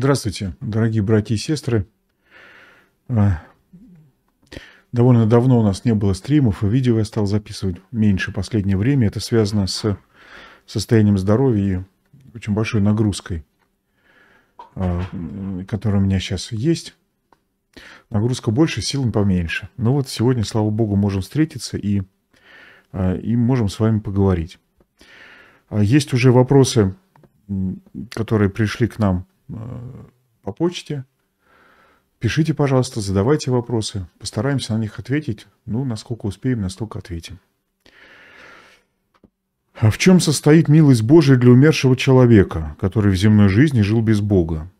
Здравствуйте, дорогие братья и сестры. А, довольно давно у нас не было стримов, и видео я стал записывать меньше в последнее время. Это связано с состоянием здоровья и очень большой нагрузкой, а, которая у меня сейчас есть. Нагрузка больше, сил поменьше. Но ну вот сегодня, слава богу, можем встретиться и, а, и можем с вами поговорить. Есть уже вопросы, которые пришли к нам по почте. Пишите, пожалуйста, задавайте вопросы. Постараемся на них ответить. Ну, насколько успеем, настолько ответим. А в чем состоит милость Божия для умершего человека, который в земной жизни жил без Бога?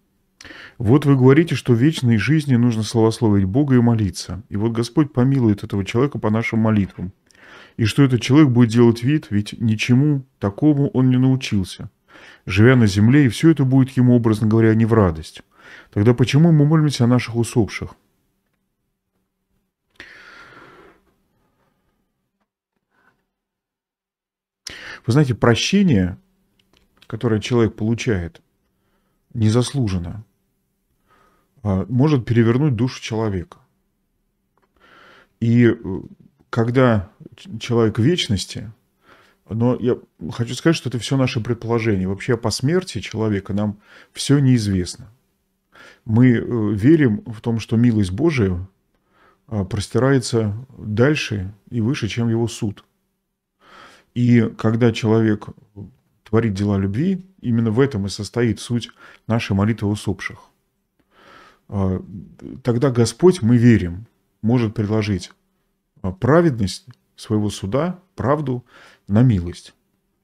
Вот вы говорите, что в вечной жизни нужно славословить Бога и молиться. И вот Господь помилует этого человека по нашим молитвам. И что этот человек будет делать вид, ведь ничему такому он не научился – живя на земле, и все это будет ему, образно говоря, не в радость. Тогда почему мы молимся о наших усопших? Вы знаете, прощение, которое человек получает незаслуженно, а, может перевернуть душу человека. И э, когда человек вечности – но я хочу сказать, что это все наши предположения. Вообще по смерти человека нам все неизвестно. Мы э, верим в том, что милость Божия а, простирается дальше и выше, чем его суд. И когда человек творит дела любви, именно в этом и состоит суть нашей молитвы усопших. А, тогда Господь, мы верим, может предложить а, праведность своего суда, правду, на милость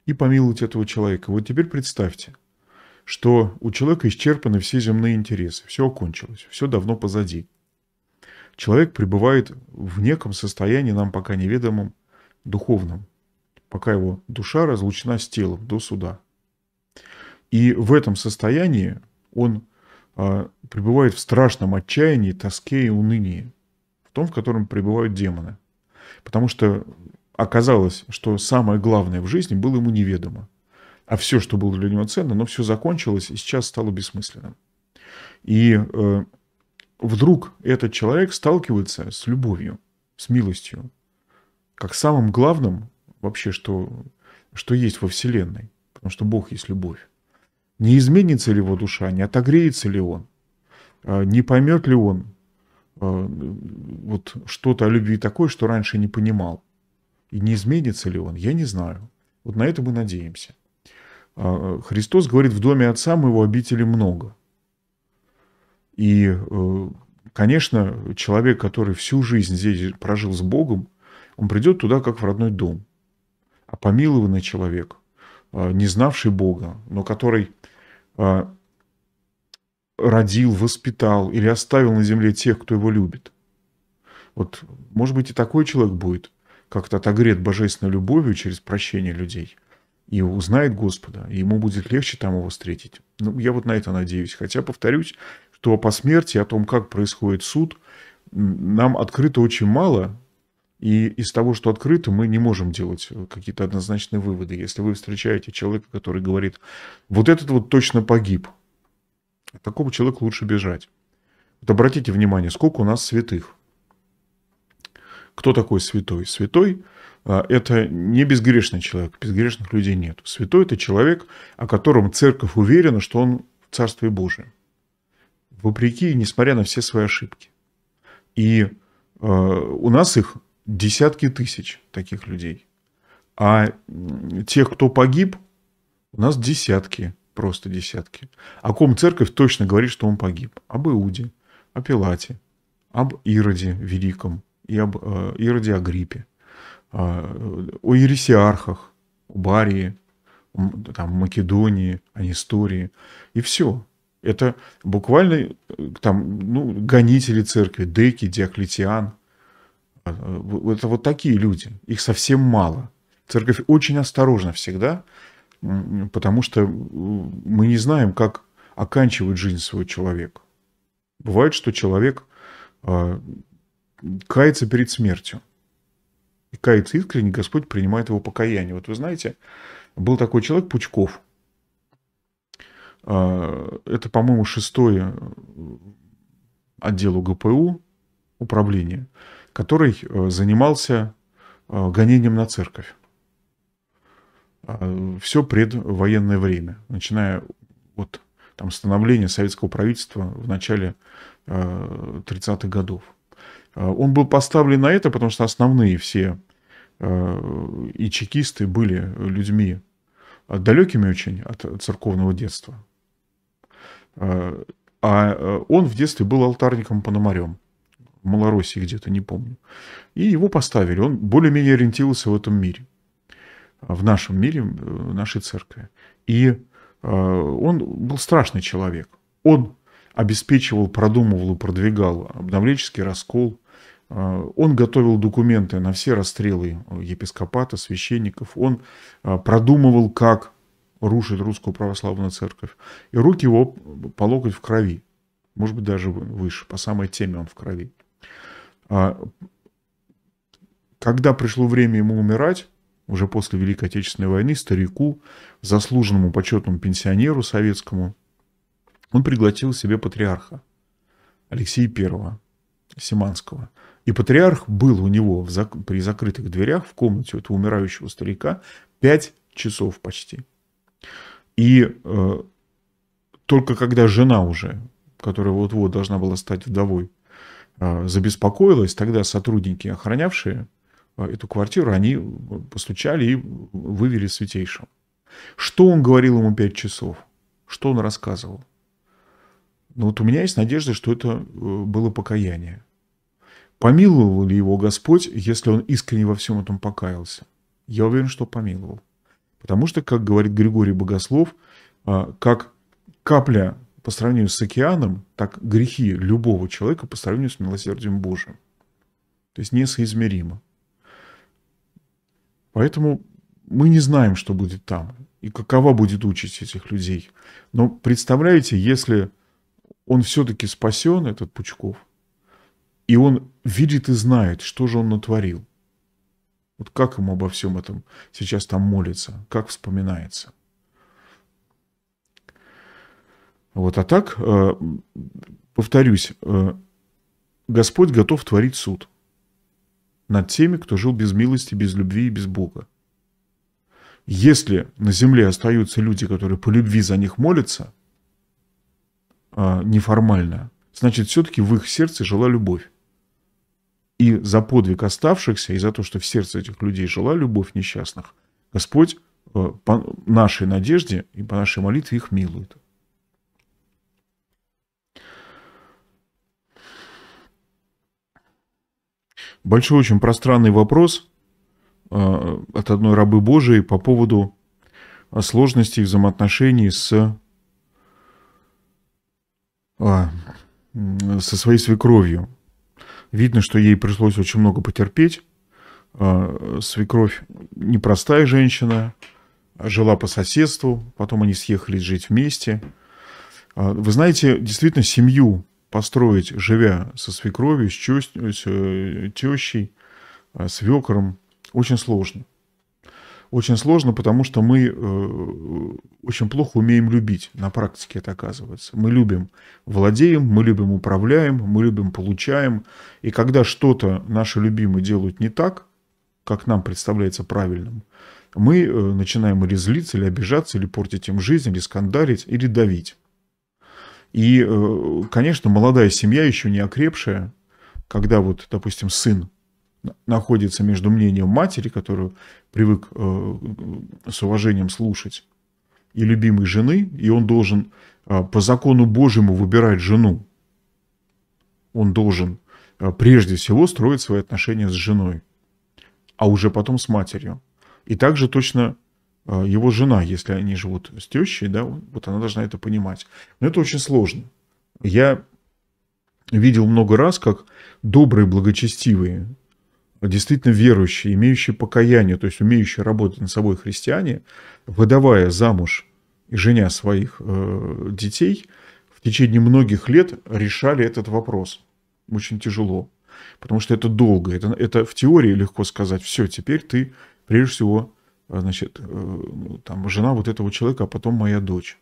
и помиловать этого человека. Вот теперь представьте, что у человека исчерпаны все земные интересы, все окончилось, все давно позади. Человек пребывает в неком состоянии, нам пока неведомом, духовном, пока его душа разлучена с телом до суда. И в этом состоянии он а, пребывает в страшном отчаянии, тоске и унынии, в том, в котором пребывают демоны. Потому что Оказалось, что самое главное в жизни было ему неведомо. А все, что было для него ценно, но все закончилось и сейчас стало бессмысленным. И э, вдруг этот человек сталкивается с любовью, с милостью, как самым главным вообще, что, что есть во Вселенной, потому что Бог есть любовь. Не изменится ли его душа, не отогреется ли он, э, не поймет ли он э, вот что-то о любви такое, что раньше не понимал. И не изменится ли он, я не знаю. Вот на это мы надеемся. А, э, Христос говорит, в доме Отца моего обители много. И, э, конечно, человек, который всю жизнь здесь прожил с Богом, он придет туда, как в родной дом. А помилованный человек, не знавший Бога, но который а, родил, воспитал или оставил на земле тех, кто его любит. Вот, может быть, и такой человек будет – как-то отогрет божественной любовью через прощение людей и узнает Господа, и ему будет легче там его встретить. Ну, я вот на это надеюсь. Хотя, повторюсь, что по смерти, о том, как происходит суд, нам открыто очень мало, и из того, что открыто, мы не можем делать э, какие-то однозначные выводы. Если вы встречаете человека, который говорит, вот этот вот точно погиб, такого человека лучше бежать. Вот обратите внимание, сколько у нас святых. Кто такой святой? Святой а, – это не безгрешный человек, безгрешных людей нет. Святой – это человек, о котором церковь уверена, что он в Царстве Божьем. Вопреки и несмотря на все свои ошибки. И а, у нас их десятки тысяч таких людей. А тех, кто погиб, у нас десятки, просто десятки. О ком церковь точно говорит, что он погиб? Об Иуде, о Пилате, об Ироде Великом, и об э, Ироде Агриппе, а, о ересиархах, о Барии, там, Македонии, о Нестории. И все. Это буквально э, там, ну, гонители церкви, деки, диоклетиан. А, э, это вот такие люди. Их совсем мало. Церковь очень осторожна всегда, потому что мы не знаем, как оканчивает жизнь свой человек. Бывает, что человек а, кается перед смертью. И кается искренне, Господь принимает его покаяние. Вот вы знаете, был такой человек Пучков. А, это, по-моему, шестой э, отдел ГПУ управления, который э, занимался э, гонением на церковь. А, Все предвоенное время, начиная от там, становления советского правительства в начале 30-х годов. А, он был поставлен на это, потому что основные все а, и чекисты были людьми а, далекими очень от церковного детства. А он в детстве был алтарником-пономарем. В Малороссии где-то, не помню. И его поставили. Он более-менее ориентировался в этом мире. В нашем мире, в э, нашей церкви. И он был страшный человек. Он обеспечивал, продумывал и продвигал обновленческий раскол, Э, он готовил документы на все расстрелы э, епископата, священников. Он э, продумывал, как рушить русскую православную церковь. И руки его по локоть в крови. Может быть, даже выше. По самой теме он в крови. А, когда пришло время ему умирать, уже после Великой Отечественной войны, старику, заслуженному почетному пенсионеру советскому, он пригласил себе патриарха Алексея I Симанского – и патриарх был у него в зак... при закрытых дверях в комнате этого умирающего старика пять часов почти. И э, только когда жена уже, которая вот-вот должна была стать вдовой, э, забеспокоилась, тогда сотрудники, охранявшие э, эту квартиру, они э, постучали и вывели святейшего. Что он говорил ему пять часов? Что он рассказывал? Ну вот у меня есть надежда, что это э, было покаяние. Помиловал ли его Господь, если он искренне во всем этом покаялся? Я уверен, что помиловал. Потому что, как говорит Григорий Богослов, а, как капля по сравнению с океаном, так грехи любого человека по сравнению с милосердием Божьим. То есть несоизмеримо. Поэтому мы не знаем, что будет там и какова будет участь этих людей. Но представляете, если он все-таки спасен, этот Пучков, и он видит и знает, что же он натворил. Вот как ему обо всем этом сейчас там молится, как вспоминается. Вот, а так, э, повторюсь, э, Господь готов творить суд над теми, кто жил без милости, без любви и без Бога. Если на земле остаются люди, которые по любви за них молятся, э, неформально, значит, все-таки в их сердце жила любовь. И за подвиг оставшихся, и за то, что в сердце этих людей жила любовь несчастных, Господь э, по нашей надежде и по нашей молитве их милует. Большой очень пространный вопрос э, от одной рабы Божией по поводу э, сложностей взаимоотношений с, со своей свекровью. Видно, что ей пришлось очень много потерпеть. А, свекровь непростая женщина, а, жила по соседству, потом они съехали жить вместе. А, вы знаете, действительно, семью построить, живя со свекровью, с, тещей, с э, свекром, очень сложно очень сложно, потому что мы э, очень плохо умеем любить. На практике это оказывается. Мы любим владеем, мы любим управляем, мы любим получаем. И когда что-то наши любимые делают не так, как нам представляется правильным, мы э, начинаем или злиться, или обижаться, или портить им жизнь, или скандалить, или давить. И, э, конечно, молодая семья, еще не окрепшая, когда вот, допустим, сын находится между мнением матери, которую привык э, с уважением слушать, и любимой жены, и он должен э, по закону Божьему выбирать жену. Он должен э, прежде всего строить свои отношения с женой, а уже потом с матерью. И также точно его жена, если они живут с тещей, да, вот она должна это понимать. Но это очень сложно. Я видел много раз, как добрые, благочестивые действительно верующие, имеющие покаяние, то есть умеющие работать над собой христиане, выдавая замуж и женя своих э, детей, в течение многих лет решали этот вопрос. Очень тяжело, потому что это долго. Это, это в теории легко сказать, все, теперь ты, прежде всего, э, значит, э, ну, там, жена вот этого человека, а потом моя дочь.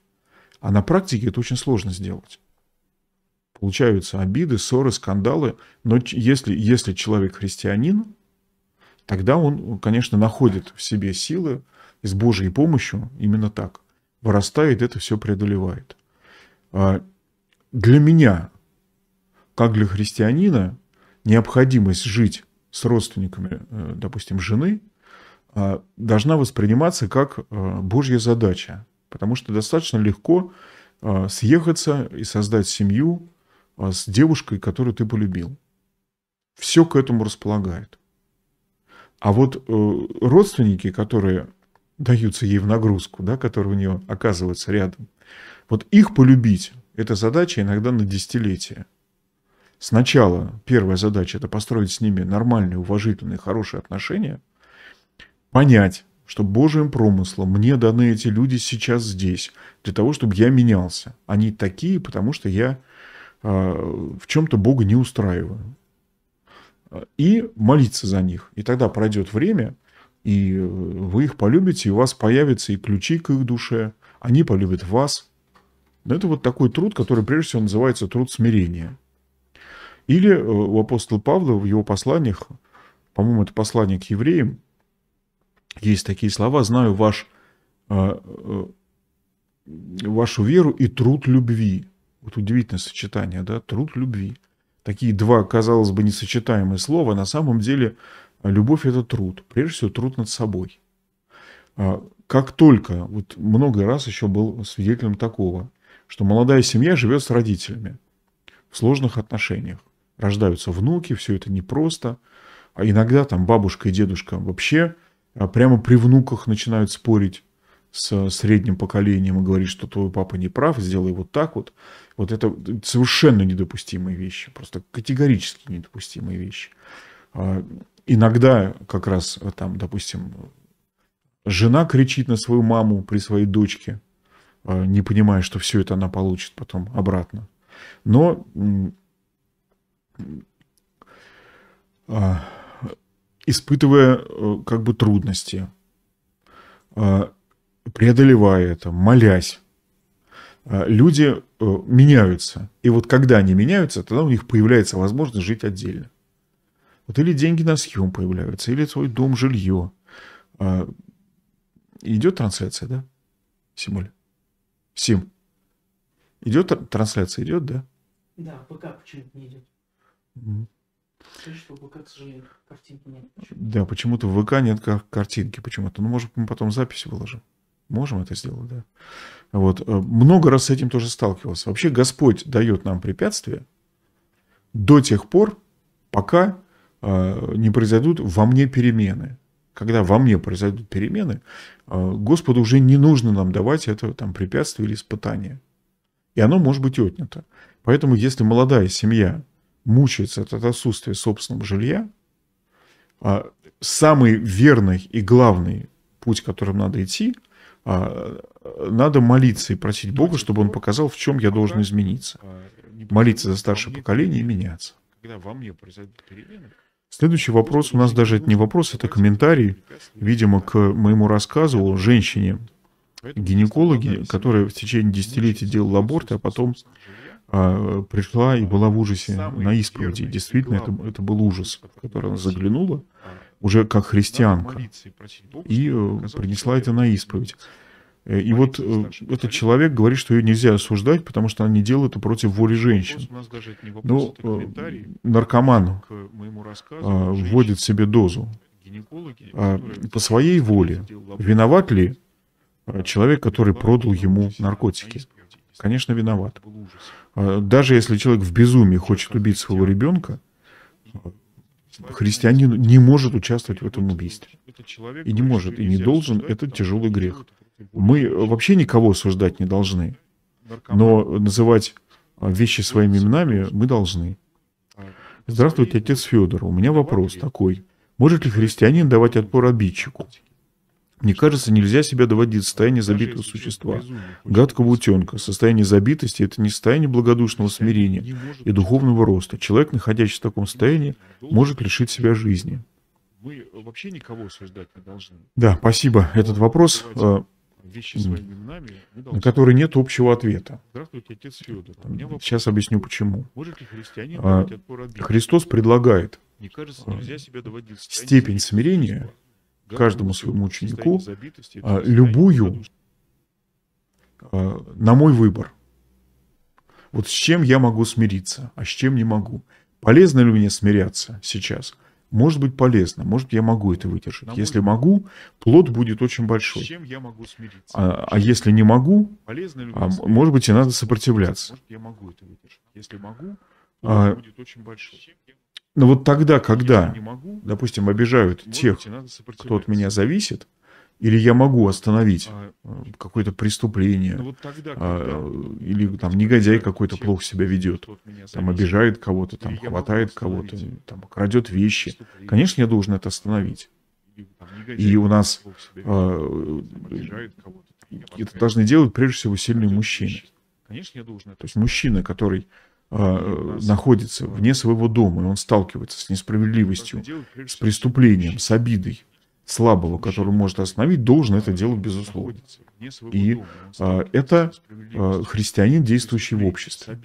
А на практике это очень сложно сделать. Получаются обиды, ссоры, скандалы. Но если, если человек христианин, тогда он, конечно, находит в себе силы и с Божьей помощью именно так вырастает, это все преодолевает. А, для меня, как для христианина, необходимость жить с родственниками, э, допустим, жены, а, должна восприниматься как э, Божья задача, потому что достаточно легко а, съехаться и создать семью, а с девушкой, которую ты полюбил. Все к этому располагает. А вот э, родственники, которые даются ей в нагрузку, да, которые у нее оказываются рядом, вот их полюбить, это задача иногда на десятилетия. Сначала первая задача – это построить с ними нормальные, уважительные, хорошие отношения, понять, что Божьим промыслом мне даны эти люди сейчас здесь, для того, чтобы я менялся. Они такие, потому что я Э, в чем-то Бога не устраиваю. И молиться за них. И тогда пройдет время, и вы их полюбите, и у вас появятся и ключи к их душе, они полюбят вас. Но это вот такой труд, который прежде всего называется труд смирения. Или э, у апостола Павла в его посланиях, по-моему, это послание к евреям, есть такие слова, знаю ваш, э, вашу веру и труд любви. Вот удивительное сочетание, да, труд любви. Такие два, казалось бы, несочетаемые слова. На самом деле а, любовь – это труд. Прежде всего, труд над собой. А, как только, вот много раз еще был свидетелем такого, что молодая семья живет с родителями в сложных отношениях. Рождаются внуки, все это непросто. А иногда там бабушка и дедушка вообще а, прямо при внуках начинают спорить с средним поколением и говорить, что твой папа не прав, сделай вот так вот. Вот это совершенно недопустимые вещи, просто категорически недопустимые вещи. А, иногда как раз а, там, допустим, жена кричит на свою маму при своей дочке, а, не понимая, что все это она получит потом обратно. Но испытывая э, как бы трудности, преодолевая это, молясь, а, люди э, меняются. И вот когда они меняются, тогда у них появляется возможность жить отдельно. Вот или деньги на съем появляются, или твой дом, жилье. А, идет трансляция, да? Симуль? Сим. Идет трансляция, идет, да? Да, пока почему-то не идет. Mm. Что, ВК, сожалению, картинки нет. Да, почему-то в ВК нет картинки почему-то. Ну, может, мы потом запись выложим. Можем это сделать, да. Вот. Э, много раз с этим тоже сталкивался. Вообще Господь дает нам препятствия до тех пор, пока э, не произойдут во мне перемены. Когда во мне произойдут перемены, э, Господу уже не нужно нам давать это там, препятствие или испытание. И оно может быть отнято. Поэтому если молодая семья мучается от отсутствия собственного жилья, самый верный и главный путь, которым надо идти – а, надо молиться и просить ну, Бога, чтобы Он показал, в чем я должен измениться. А, молиться за старшее поколение и меняться. Следующий вопрос у нас даже это не вопрос, это комментарий, видимо, к моему рассказу о женщине, гинекологи, которая в течение десятилетий делала аборт, а потом а, пришла и была в ужасе на исповеди. Действительно, это, это был ужас, в который она заглянула уже как христианка, и э, принесла это на исповедь. Э, и вот э, этот человек говорит, что ее нельзя осуждать, потому что она не делает это против воли женщин. Но ну, наркоман а, вводит себе дозу а по своей воле. Виноват ли человек, который продал ему наркотики? Конечно, виноват. А, даже если человек в безумии хочет убить своего ребенка, христианин не может участвовать в этом убийстве. И не может, и не должен. Это тяжелый грех. Мы вообще никого осуждать не должны. Но называть а, вещи своими именами мы должны. А, Здравствуйте, отец Федор. У меня вопрос такой. Может ли христианин давать отпор обидчику? Мне кажется, нельзя себя доводить в состояния забитого существа, гадкого утенка. Состояние забитости – это не состояние благодушного смирения и духовного роста. Человек, находящийся в таком состоянии, может лишить себя жизни. Мы вообще никого осуждать не должны. Да, спасибо. Этот вопрос э, на который нет общего ответа. Сейчас объясню почему. А, Христос предлагает э, степень смирения каждому своему ученику а, любую, а, на мой выбор. Вот с чем я могу смириться, а с чем не могу. Полезно ли мне смиряться сейчас? Может быть полезно, может я могу это выдержать. если могу, плод будет очень большой. А, а если не могу, а, может быть и надо сопротивляться. Если могу, а, плод будет очень большой. Но ну, вот тогда, когда, допустим, обижают тех, кто от меня зависит, или я могу остановить а, э, какое-то преступление, ну, вот тогда, а, или там негодяй какой-то плохо себя ведет, там обижает кого-то, там хватает кого-то, там крадет вещи. Конечно, я должен это остановить. И у нас а, э, это должны делать прежде всего сильные мужчины. Конечно, То есть мужчина, который Э, находится вне своего дома, и он сталкивается с несправедливостью, с преступлением, с обидой слабого, который может остановить, должен это делать безусловно. И а, это а, христианин, действующий в обществе.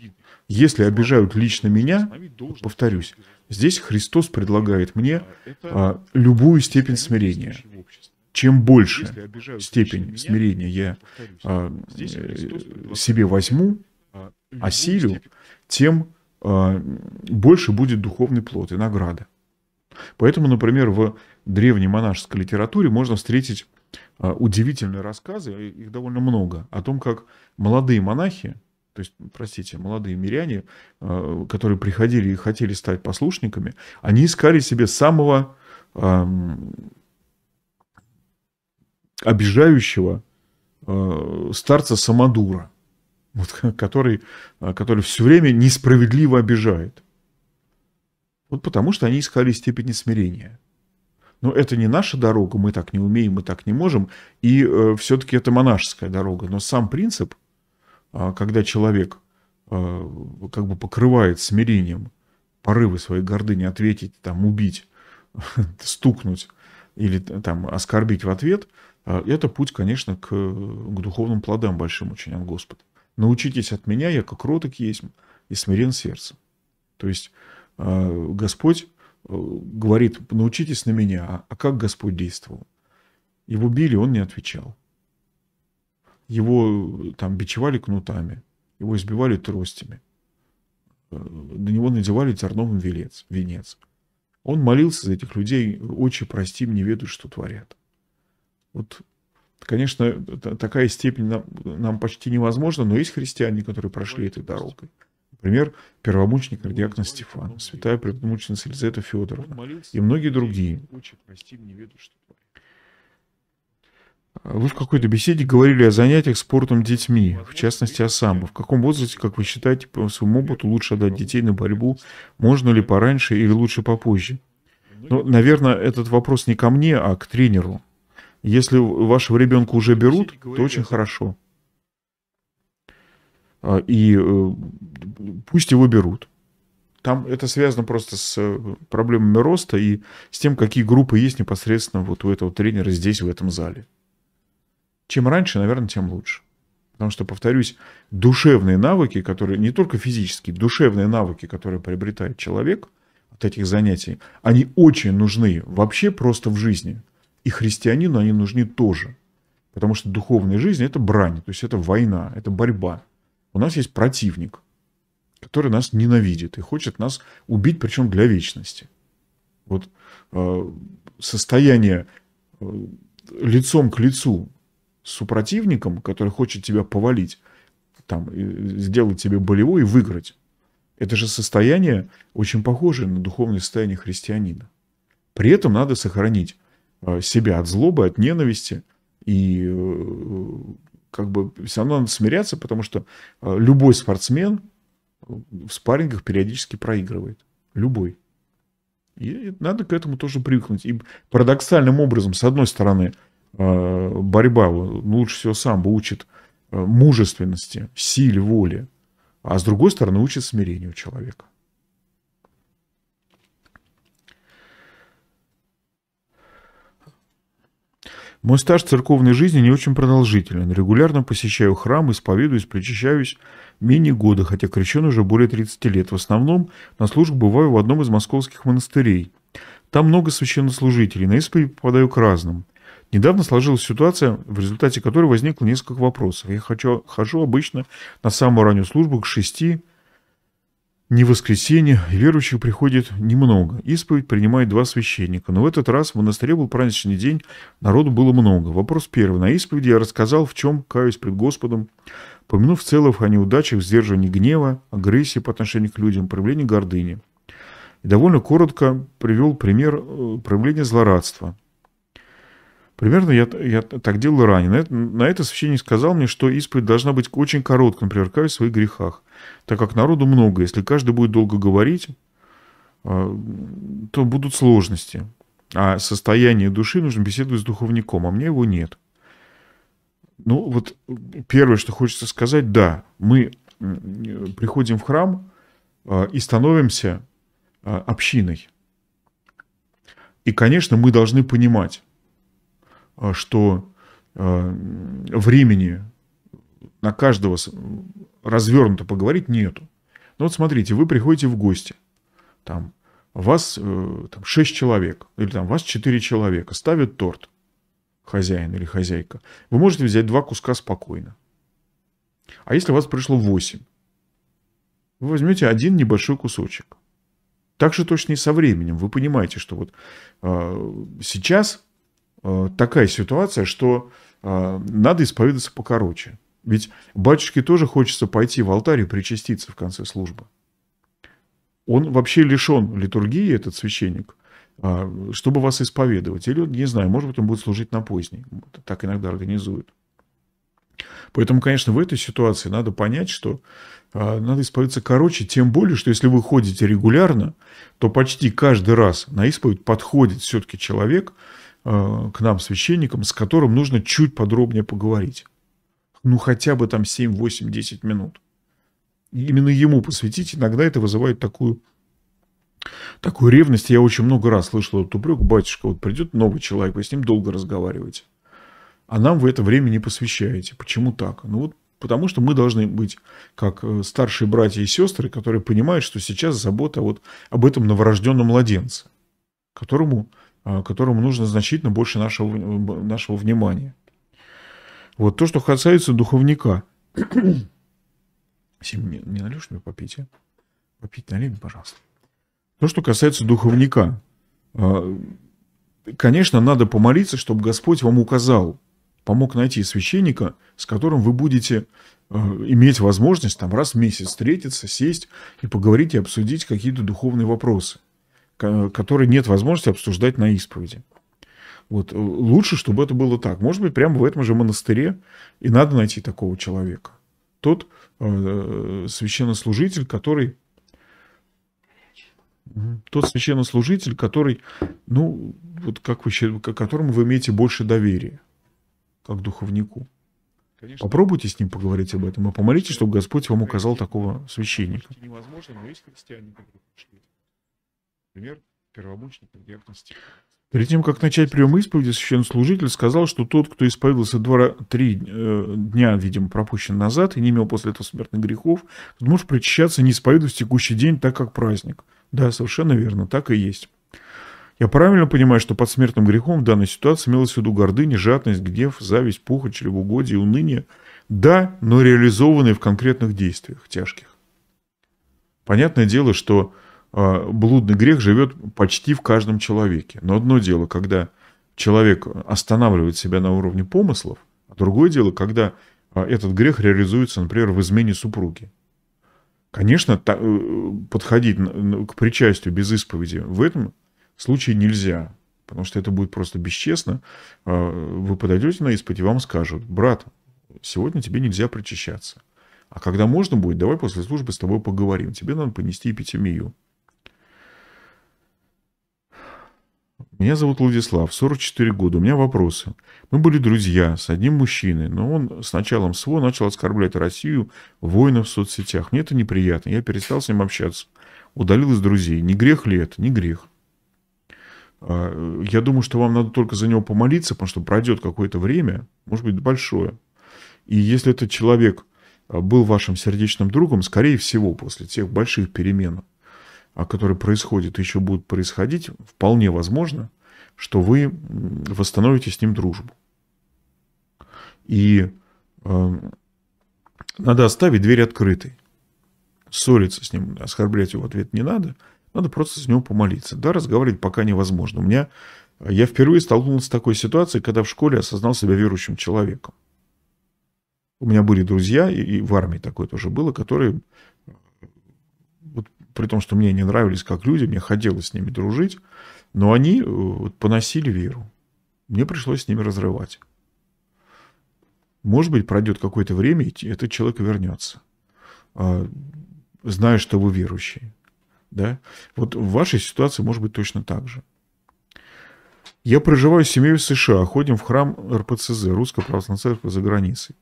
Если обижают лично меня, повторюсь, здесь Христос предлагает мне а, любую степень смирения. Чем больше степень смирения я а, себе возьму, осилю, тем а, больше будет духовный плод и награда. Поэтому, например, в древней монашеской литературе можно встретить а, удивительные рассказы, их довольно много, о том, как молодые монахи, то есть, простите, молодые миряне, а, которые приходили и хотели стать послушниками, они искали себе самого обижающего старца Самодура – вот, который, а, который все время несправедливо обижает. Вот потому что они искали степени смирения. Но это не наша дорога, мы так не умеем, мы так не можем. И э, все-таки это монашеская дорога. Но сам принцип, э, когда человек э, как бы покрывает смирением порывы своей гордыни ответить, там, убить, стукнуть или там оскорбить в ответ, это путь, конечно, к, к духовным плодам большим очень от Господа научитесь от меня, я как роток есть, и смирен сердцем. То есть а, Господь э, говорит, научитесь на меня, а, а как Господь действовал? Его били, он не отвечал. Его э, там бичевали кнутами, его избивали тростями. Э, на него надевали терновым велец, венец. Он молился за этих людей, Очень прости, мне ведут, что творят». Вот Конечно, такая степень нам, нам почти невозможна, но есть христиане, которые прошли этой дорогой. Например, первомучник Радиакна Стефан, святая предмученица Елизавета Федоровна и многие другие. Вы в какой-то беседе говорили о занятиях спортом детьми, в частности о самбо. В каком возрасте, как вы считаете, по своему опыту лучше отдать детей на борьбу? Можно ли пораньше или лучше попозже? Ну, наверное, этот вопрос не ко мне, а к тренеру. Если вашего ребенка уже берут, то очень хорошо. А, и э, пусть его берут. Там это связано просто с э, проблемами роста и с тем, какие группы есть непосредственно вот у этого тренера здесь, в этом зале. Чем раньше, наверное, тем лучше. Потому что, повторюсь, душевные навыки, которые не только физические, душевные навыки, которые приобретает человек от этих занятий, они очень нужны вообще просто в жизни и христианину они нужны тоже. Потому что духовная жизнь – это брань, то есть это война, это борьба. У нас есть противник, который нас ненавидит и хочет нас убить, причем для вечности. Вот э, состояние э, лицом к лицу с противником, который хочет тебя повалить, там, сделать тебе болевой и выиграть. Это же состояние очень похожее на духовное состояние христианина. При этом надо сохранить Э, себя от злобы, от ненависти. И э, как бы все равно надо смиряться, потому что э, любой спортсмен в спаррингах периодически проигрывает. Любой. И надо к этому тоже привыкнуть. И парадоксальным образом, с одной стороны, борьба ну, лучше всего самбо учит мужественности, силе, воле, а с другой стороны учит смирению человека. Мой стаж церковной жизни не очень продолжителен. Регулярно посещаю храм, исповедуюсь, причащаюсь менее года, хотя крещен уже более 30 лет. В основном на службу бываю в одном из московских монастырей. Там много священнослужителей, на исповедь попадаю к разным. Недавно сложилась ситуация, в результате которой возникло несколько вопросов. Я хочу, хожу обычно на самую раннюю службу к 6 не воскресенье, верующих приходит немного. Исповедь принимает два священника. Но в этот раз в монастыре был праздничный день, народу было много. Вопрос первый. На исповеди я рассказал, в чем каюсь пред Господом, помянув в о неудачах, сдерживании гнева, агрессии по отношению к людям, проявлении гордыни. И довольно коротко привел пример э, проявления злорадства. Примерно я, я так делал ранее. На это, на это священник сказал мне, что исповедь должна быть очень короткой, например, каюсь в своих грехах так как народу много. Если каждый будет долго говорить, э, то будут сложности. А состояние души нужно беседовать с духовником, а мне его нет. Ну вот первое, что хочется сказать, да, мы приходим в храм э, и становимся э, общиной. И, конечно, мы должны понимать, что времени на каждого развернуто поговорить нету. Ну вот смотрите, вы приходите в гости, там вас э, там, 6 человек, или там вас 4 человека, ставят торт, хозяин или хозяйка, вы можете взять два куска спокойно. А если вас пришло 8, вы возьмете один небольшой кусочек. Так же точно и со временем. Вы понимаете, что вот э, сейчас э, такая ситуация, что э, надо исповедаться покороче. Ведь батюшке тоже хочется пойти в алтарь и причаститься в конце службы. Он вообще лишен литургии, этот священник, а, чтобы вас исповедовать. Или, не знаю, может быть, он будет служить на поздней. Так иногда организуют. Поэтому, конечно, в этой ситуации надо понять, что а, надо исповедаться короче, тем более, что если вы ходите регулярно, то почти каждый раз на исповедь подходит все-таки человек а, к нам, священникам, с которым нужно чуть подробнее поговорить ну хотя бы там 7, 8, 10 минут. именно ему посвятить, иногда это вызывает такую, такую ревность. Я очень много раз слышал этот упрек, батюшка, вот придет новый человек, вы с ним долго разговариваете, а нам вы это время не посвящаете. Почему так? Ну вот потому что мы должны быть как э, старшие братья и сестры, которые понимают, что сейчас забота вот об этом новорожденном младенце, которому, а, которому нужно значительно больше нашего, э, нашего внимания. Вот то, что касается духовника. Сим, не, не нальешь мне попить, а? Попить налей мне, пожалуйста. То, что касается духовника. А, конечно, надо помолиться, чтобы Господь вам указал, помог найти священника, с которым вы будете а, иметь возможность там раз в месяц встретиться, сесть и поговорить и обсудить какие-то духовные вопросы, которые нет возможности обсуждать на исповеди. Вот э, лучше, чтобы это было так. Может быть, прямо в этом же монастыре и надо найти такого человека. Тот э, э священнослужитель, который тот священнослужитель, который, ну, вот как вы, к которому вы имеете больше доверия, как духовнику. Конечно. Попробуйте с ним поговорить об этом и помолитесь, чтобы Господь вам указал такого священника. Невозможно, но есть христиане, которые пришли. Например, первомучник, диакон Степан. Перед тем, как начать прием исповеди, священнослужитель сказал, что тот, кто исповедался два, три э, дня, видимо, пропущен назад и не имел после этого смертных грехов, может причащаться, не исповедуясь в текущий день, так как праздник. Да, совершенно верно, так и есть. Я правильно понимаю, что под смертным грехом в данной ситуации имелось в виду гордыня, жадность, гнев, зависть, похоть, чревоугодие, уныние? Да, но реализованные в конкретных действиях, тяжких. Понятное дело, что Э, блудный грех живет почти в каждом человеке. Но одно дело, когда человек останавливает себя на уровне помыслов, а другое дело, когда э, этот грех реализуется, например, в измене супруги. Конечно, э, подходить к причастию без исповеди в этом случае нельзя, потому что это будет просто бесчестно. Вы подойдете на исповедь, и вам скажут, брат, сегодня тебе нельзя причащаться. А когда можно будет, давай после службы с тобой поговорим. Тебе надо понести эпитемию. Меня зовут Владислав, 44 года, у меня вопросы. Мы были друзья с одним мужчиной, но он с началом СВО начал оскорблять Россию, воинов в соцсетях. Мне это неприятно, я перестал с ним общаться. Удалил из друзей. Не грех ли это? Не грех. А, э, я думаю, что вам надо только за него помолиться, потому что пройдет какое-то время, может быть, большое. И если этот человек а, был вашим сердечным другом, скорее всего, после тех больших перемен, который происходит и еще будут происходить, вполне возможно, что вы восстановите с ним дружбу. И э, надо оставить дверь открытой. Ссориться с ним, оскорблять его в ответ не надо. Надо просто с него помолиться. Да, разговаривать пока невозможно. У меня, я впервые столкнулся с такой ситуацией, когда в школе осознал себя верующим человеком. У меня были друзья, и в армии такое тоже было, которые при том, что мне не нравились как люди, мне хотелось с ними дружить, но они э, поносили веру. Мне пришлось с ними разрывать. Может быть, пройдет какое-то время, и этот человек вернется. А, зная, что вы верующие. Да? Вот в вашей ситуации может быть точно так же. Я проживаю с семьей в США, ходим в храм РПЦЗ, Русской Православной Церкви за границей.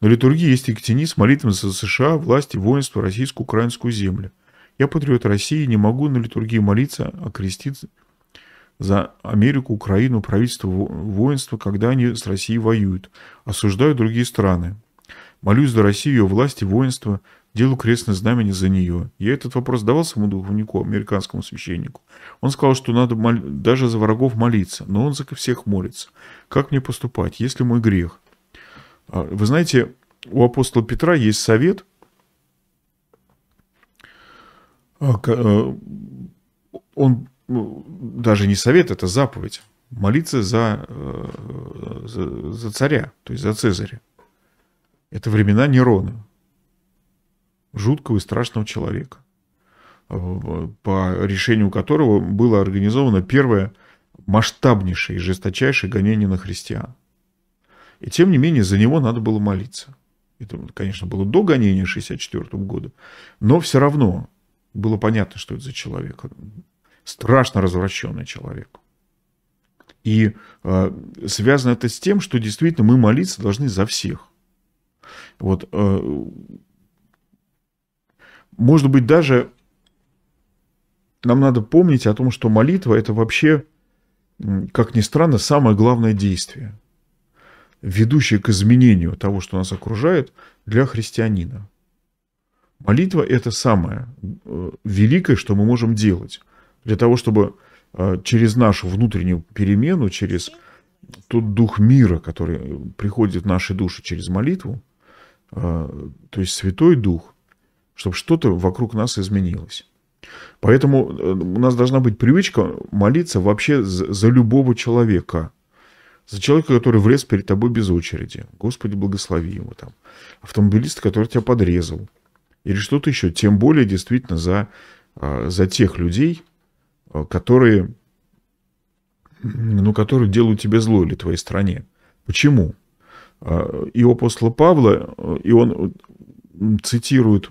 На литургии есть и Екатерине с молитвами за США, власти, воинство, российскую, украинскую землю – я патриот России, не могу на литургии молиться, а креститься за Америку, Украину, правительство, воинство, когда они с Россией воюют. Осуждаю другие страны. Молюсь за Россию, ее власти, воинство. Делаю крестное знамение за нее. Я этот вопрос задавал своему духовнику, американскому священнику. Он сказал, что надо мол... даже за врагов молиться, но он за всех молится. Как мне поступать, если мой грех? А, вы знаете, у апостола Петра есть совет – А, э, он ну, даже не совет, это заповедь. Молиться за, э, за, за царя, то есть за Цезаря. Это времена Нерона, жуткого и страшного человека, э, по решению которого было организовано первое масштабнейшее и жесточайшее гонение на христиан. И тем не менее за него надо было молиться. Это, конечно, было до гонения 64 года, но все равно было понятно, что это за человек. Страшно развращенный человек. И э, связано это с тем, что действительно мы молиться должны за всех. Вот, э, может быть, даже нам надо помнить о том, что молитва – это вообще, как ни странно, самое главное действие, ведущее к изменению того, что нас окружает, для христианина. Молитва – это самое э, великое, что мы можем делать для того, чтобы э, через нашу внутреннюю перемену, через тот дух мира, который приходит в наши души через молитву, э, то есть Святой Дух, чтобы что-то вокруг нас изменилось. Поэтому у нас должна быть привычка молиться вообще за, любого человека. За человека, который врез перед тобой без очереди. Господи, благослови его там. Автомобилист, который тебя подрезал или что-то еще. Тем более, действительно, за, а, за тех людей, а, которые, ну, которые делают тебе зло или твоей стране. Почему? А, и апостола Павла, и он цитирует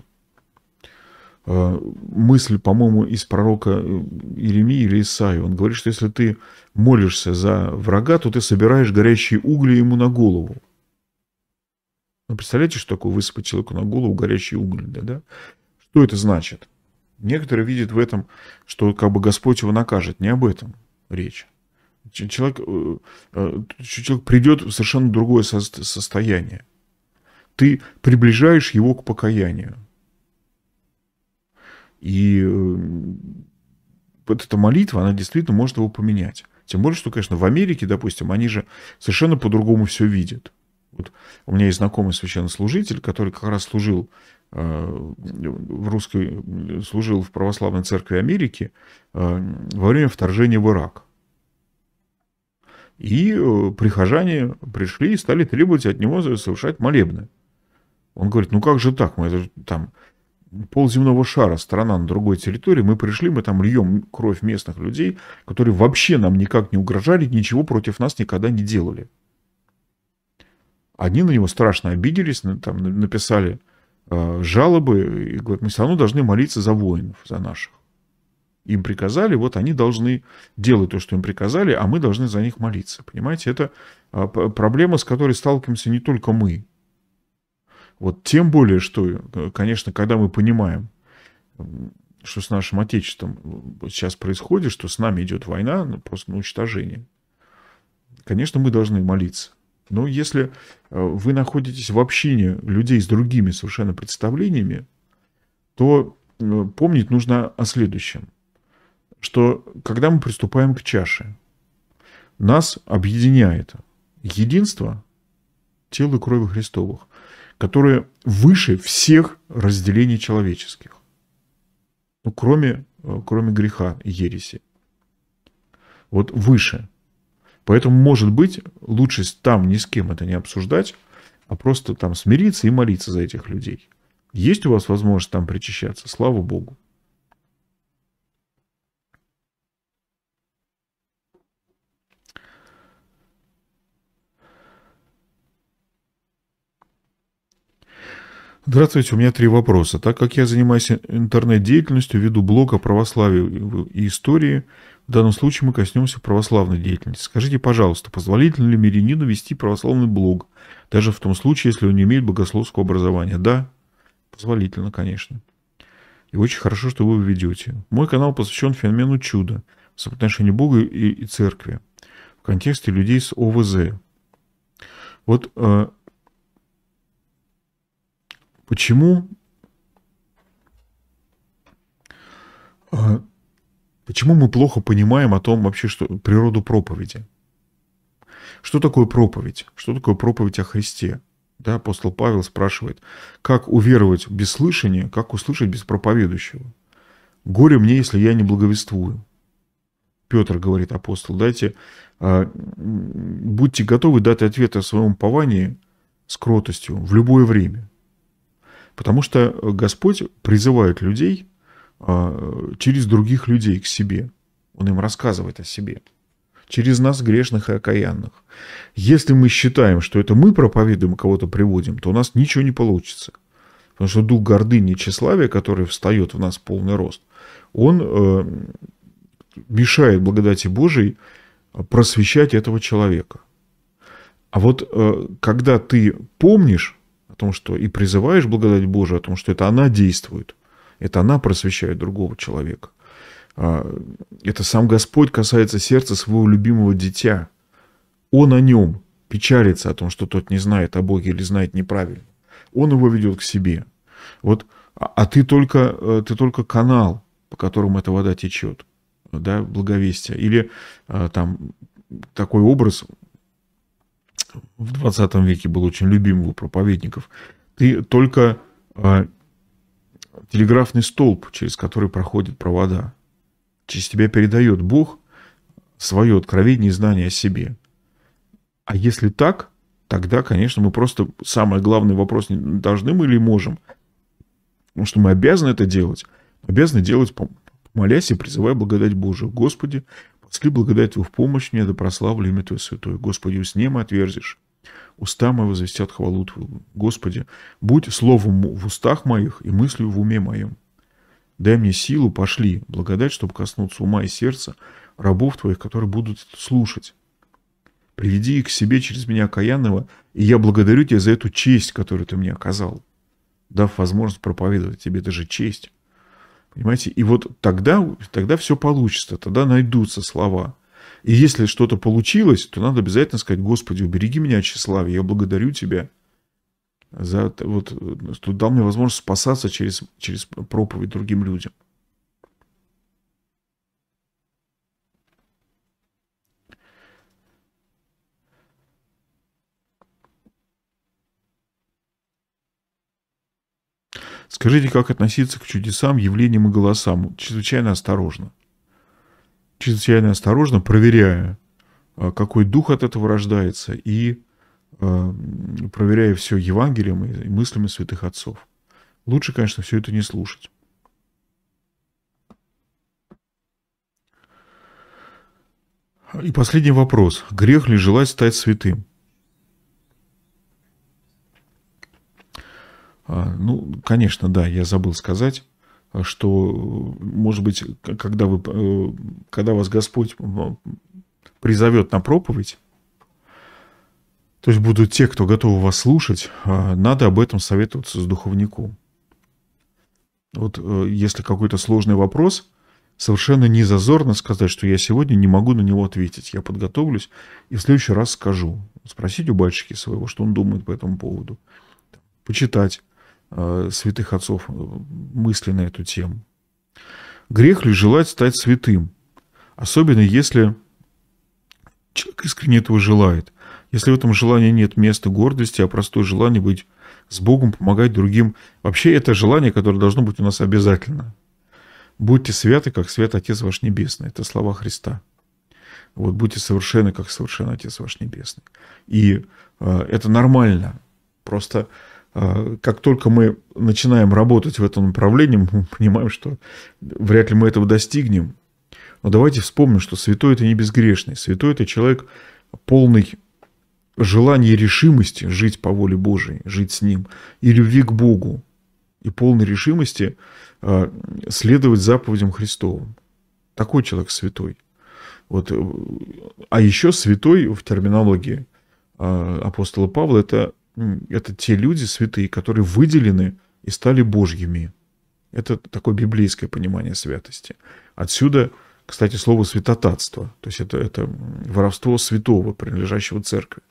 мысль, по-моему, из пророка э, Иеремии или Исаи. Он говорит, что если ты молишься за врага, то ты собираешь горящие угли ему на голову. Вы ну, представляете, что такое высыпать человеку на голову горящие угли? Да, да? Что это значит? Некоторые видят в этом, что как бы Господь его накажет. Не об этом речь. Человек, э, э, человек придет в совершенно другое состояние. Ты приближаешь его к покаянию. И э, вот эта молитва, она действительно может его поменять. Тем более, что, конечно, в Америке, допустим, они же совершенно по-другому все видят. Вот у меня есть знакомый священнослужитель, который как раз служил э, в русской, служил в православной церкви Америки э, во время вторжения в Ирак. И э, прихожане пришли и стали требовать от него совершать молебны. Он говорит, ну как же так, мы это же там полземного шара, страна на другой территории, мы пришли, мы там льем кровь местных людей, которые вообще нам никак не угрожали, ничего против нас никогда не делали. Они на него страшно обиделись, там написали э, жалобы и говорят, мы все равно должны молиться за воинов, за наших. Им приказали, вот они должны делать то, что им приказали, а мы должны за них молиться. Понимаете, это а, проблема, с которой сталкиваемся не только мы. Вот тем более, что, э, конечно, когда мы понимаем, что с нашим отечеством э, сейчас происходит, что с нами идет война, ну, просто на уничтожение. Конечно, мы должны молиться. Но ну, если э, вы находитесь в общине людей с другими совершенно представлениями, то э, помнить нужно о следующем, что когда мы приступаем к чаше, нас объединяет единство тела и крови Христовых, которое выше всех разделений человеческих, ну, кроме, э, кроме греха и ереси. Вот выше – Поэтому, может быть, лучше там ни с кем это не обсуждать, а просто там смириться и молиться за этих людей. Есть у вас возможность там причащаться, слава Богу. Здравствуйте, у меня три вопроса. Так как я занимаюсь интернет-деятельностью, веду блог о православии и истории, в данном случае мы коснемся православной деятельности. Скажите, пожалуйста, позволительно ли мирянину вести православный блог, даже в том случае, если он не имеет богословского образования? Да, позволительно, конечно. И очень хорошо, что вы ведете. Мой канал посвящен феномену чуда, соотношению Бога и, и церкви в контексте людей с ОВЗ. Вот э, почему э, Почему мы плохо понимаем о том вообще, что природу проповеди? Что такое проповедь? Что такое проповедь о Христе? Да, апостол Павел спрашивает, как уверовать без слышания, как услышать без проповедующего? Горе мне, если я не благовествую. Петр говорит, апостол, дайте, э, будьте готовы дать ответ о своем повании с кротостью в любое время. Потому что Господь призывает людей – а, через других людей к себе. Он им рассказывает о себе. Через нас, грешных и окаянных. Если мы считаем, что это мы проповедуем, и кого-то приводим, то у нас ничего не получится. Потому что дух гордыни и тщеславия, который встает в нас в полный рост, он э, мешает благодати Божией просвещать этого человека. А вот э, когда ты помнишь о том, что и призываешь благодать Божию, о том, что это она действует, это она просвещает другого человека. А, это сам Господь касается сердца своего любимого дитя. Он о нем печалится о том, что тот не знает о Боге или знает неправильно. Он его ведет к себе. Вот, а, а ты только, э, ты только канал, по которому эта вода течет, да, благовестие. Или э, там такой образ в 20 веке был очень любимым у проповедников. Ты только э, телеграфный столб, через который проходят провода. Через тебя передает Бог свое откровение и знание о себе. А если так, тогда, конечно, мы просто самый главный вопрос, должны мы или можем. Потому что мы обязаны это делать. Обязаны делать, молясь и призывая благодать Божию. Господи, пошли благодать Твою в помощь мне, да прославлю имя Твое святое. Господи, с ним отверзишь Уста мои возвестят хвалу Твою. Господи, будь словом в устах моих и мыслью в уме моем. Дай мне силу, пошли, благодать, чтобы коснуться ума и сердца рабов Твоих, которые будут слушать. Приведи их к себе через меня, Каянова, и я благодарю Тебя за эту честь, которую Ты мне оказал, дав возможность проповедовать Тебе. даже честь. Понимаете? И вот тогда, тогда все получится, тогда найдутся слова – и если что-то получилось, то надо обязательно сказать, Господи, убереги меня от тщеславия, я благодарю Тебя за вот, что дал мне возможность спасаться через, через проповедь другим людям. Скажите, как относиться к чудесам, явлениям и голосам? Чрезвычайно осторожно чрезвычайно осторожно проверяя, э, какой дух от этого рождается, и э, проверяя все Евангелием и мыслями святых отцов. Лучше, конечно, все это не слушать. И последний вопрос. Грех ли желать стать святым? А, ну, конечно, да, я забыл сказать что, может быть, когда, вы, э, когда вас Господь призовет на проповедь, то есть будут те, кто готовы вас слушать, а, надо об этом советоваться с духовником. Вот э, если какой-то сложный вопрос, совершенно не зазорно сказать, что я сегодня не могу на него ответить. Я подготовлюсь и в следующий раз скажу. Спросить у батюшки своего, что он думает по этому поводу. Почитать Э, святых отцов э, мысли на эту тему. Грех ли желать стать святым? Особенно если человек искренне этого желает. Если в этом желании нет места гордости, а простое желание быть с Богом, помогать другим. Вообще это желание, которое должно быть у нас обязательно. «Будьте святы, как свят Отец ваш Небесный». Это слова Христа. Вот будьте совершенны, как совершен Отец ваш Небесный. И э, это нормально. Просто а, как только мы начинаем работать в этом направлении, мы понимаем, что вряд ли мы этого достигнем. Но давайте вспомним, что святой – это не безгрешный. Святой – это человек полный желания и решимости жить по воле Божией, жить с Ним, и любви к Богу, и полной решимости а, следовать заповедям Христовым. Такой человек святой. Вот. Э, а еще святой в терминологии а, апостола Павла – это это те люди святые, которые выделены и стали божьими. Это такое библейское понимание святости. Отсюда, кстати, слово святотатство. То есть это, это воровство святого, принадлежащего церкви.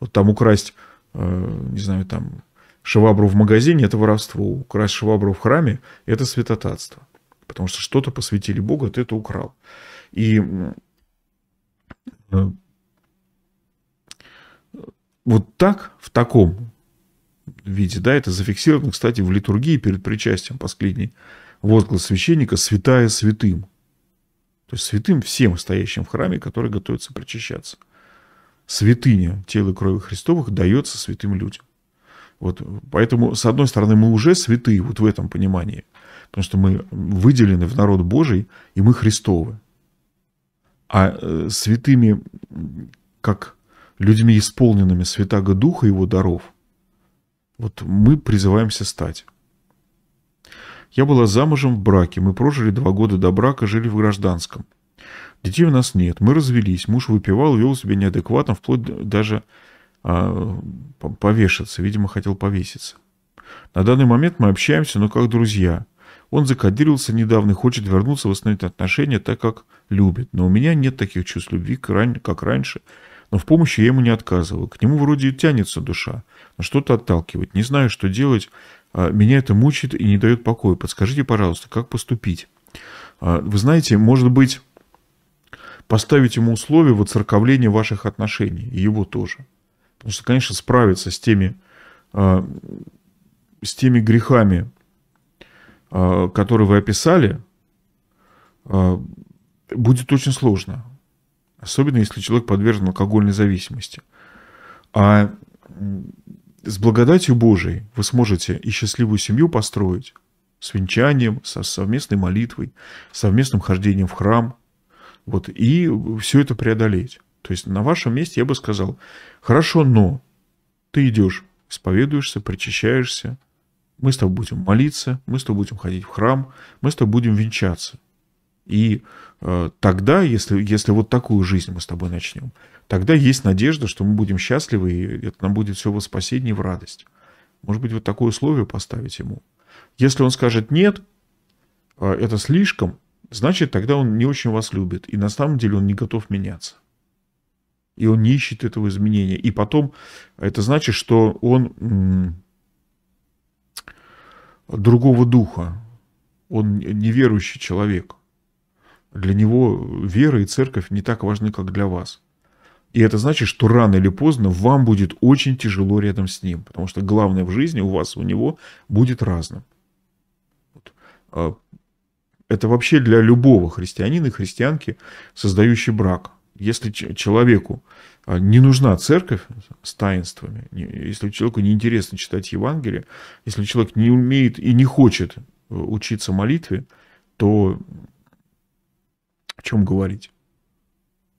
Вот там украсть, э, не знаю, там швабру в магазине – это воровство. Украсть швабру в храме – это святотатство. Потому что что-то посвятили Богу, а ты это украл. И э, вот так, в таком виде, да, это зафиксировано, кстати, в литургии перед причастием последний возглас священника «святая святым». То есть святым всем стоящим в храме, которые готовятся причащаться. Святыня тела и крови Христовых дается святым людям. Вот, поэтому, с одной стороны, мы уже святые вот в этом понимании, потому что мы выделены в народ Божий, и мы Христовы. А э, святыми, как людьми, исполненными святаго духа и его даров, вот мы призываемся стать. Я была замужем в браке, мы прожили два года до брака, жили в гражданском. Детей у нас нет, мы развелись, муж выпивал, вел себя неадекватно, вплоть даже а, повешаться, видимо, хотел повеситься. На данный момент мы общаемся, но как друзья. Он закодировался недавно и хочет вернуться, восстановить отношения так, как любит. Но у меня нет таких чувств любви, как раньше – но в помощи я ему не отказываю. К нему вроде и тянется душа, но что-то отталкивает. Не знаю, что делать. А, меня это мучает и не дает покоя. Подскажите, пожалуйста, как поступить? А, вы знаете, может быть, поставить ему условия воцерковления ваших отношений, и его тоже. Потому что, конечно, справиться с теми, а, с теми грехами, которые вы описали, будет очень сложно. Особенно, если человек подвержен алкогольной зависимости. А с благодатью Божией вы сможете и счастливую семью построить, с венчанием, со совместной молитвой, совместным хождением в храм, вот, и все это преодолеть. То есть на вашем месте я бы сказал, хорошо, но ты идешь, исповедуешься, причащаешься, мы с тобой будем молиться, мы с тобой будем ходить в храм, мы с тобой будем венчаться – и э, тогда, если, если вот такую жизнь мы с тобой начнем, тогда есть надежда, что мы будем счастливы, и это нам будет все во спасение в радость. Может быть, вот такое условие поставить ему. Если он скажет «нет», э, это слишком, значит, тогда он не очень вас любит. И на самом деле он не готов меняться. И он не ищет этого изменения. И потом это значит, что он другого духа. Он неверующий человек – для него вера и церковь не так важны, как для вас. И это значит, что рано или поздно вам будет очень тяжело рядом с ним, потому что главное в жизни у вас, у него будет разным. А, это вообще для любого христианина и христианки, создающий брак. Если человеку а, не нужна церковь с таинствами, если человеку не интересно читать Евангелие, если человек не умеет и не хочет э, учиться молитве, то о чем говорить?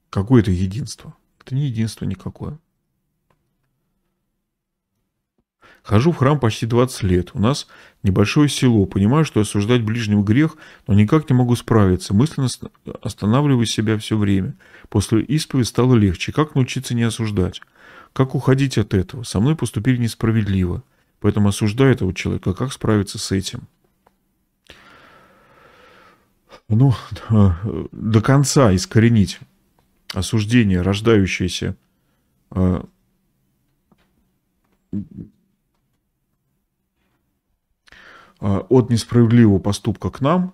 Какое это единство? Это не единство никакое. Хожу в храм почти 20 лет. У нас небольшое село. Понимаю, что осуждать ближним грех, но никак не могу справиться. Мысленно останавливаю себя все время. После исповеди стало легче. Как научиться не осуждать? Как уходить от этого? Со мной поступили несправедливо. Поэтому осуждаю этого человека. Как справиться с этим? ну, э, до конца искоренить осуждение, рождающееся э, э, от несправедливого поступка к нам,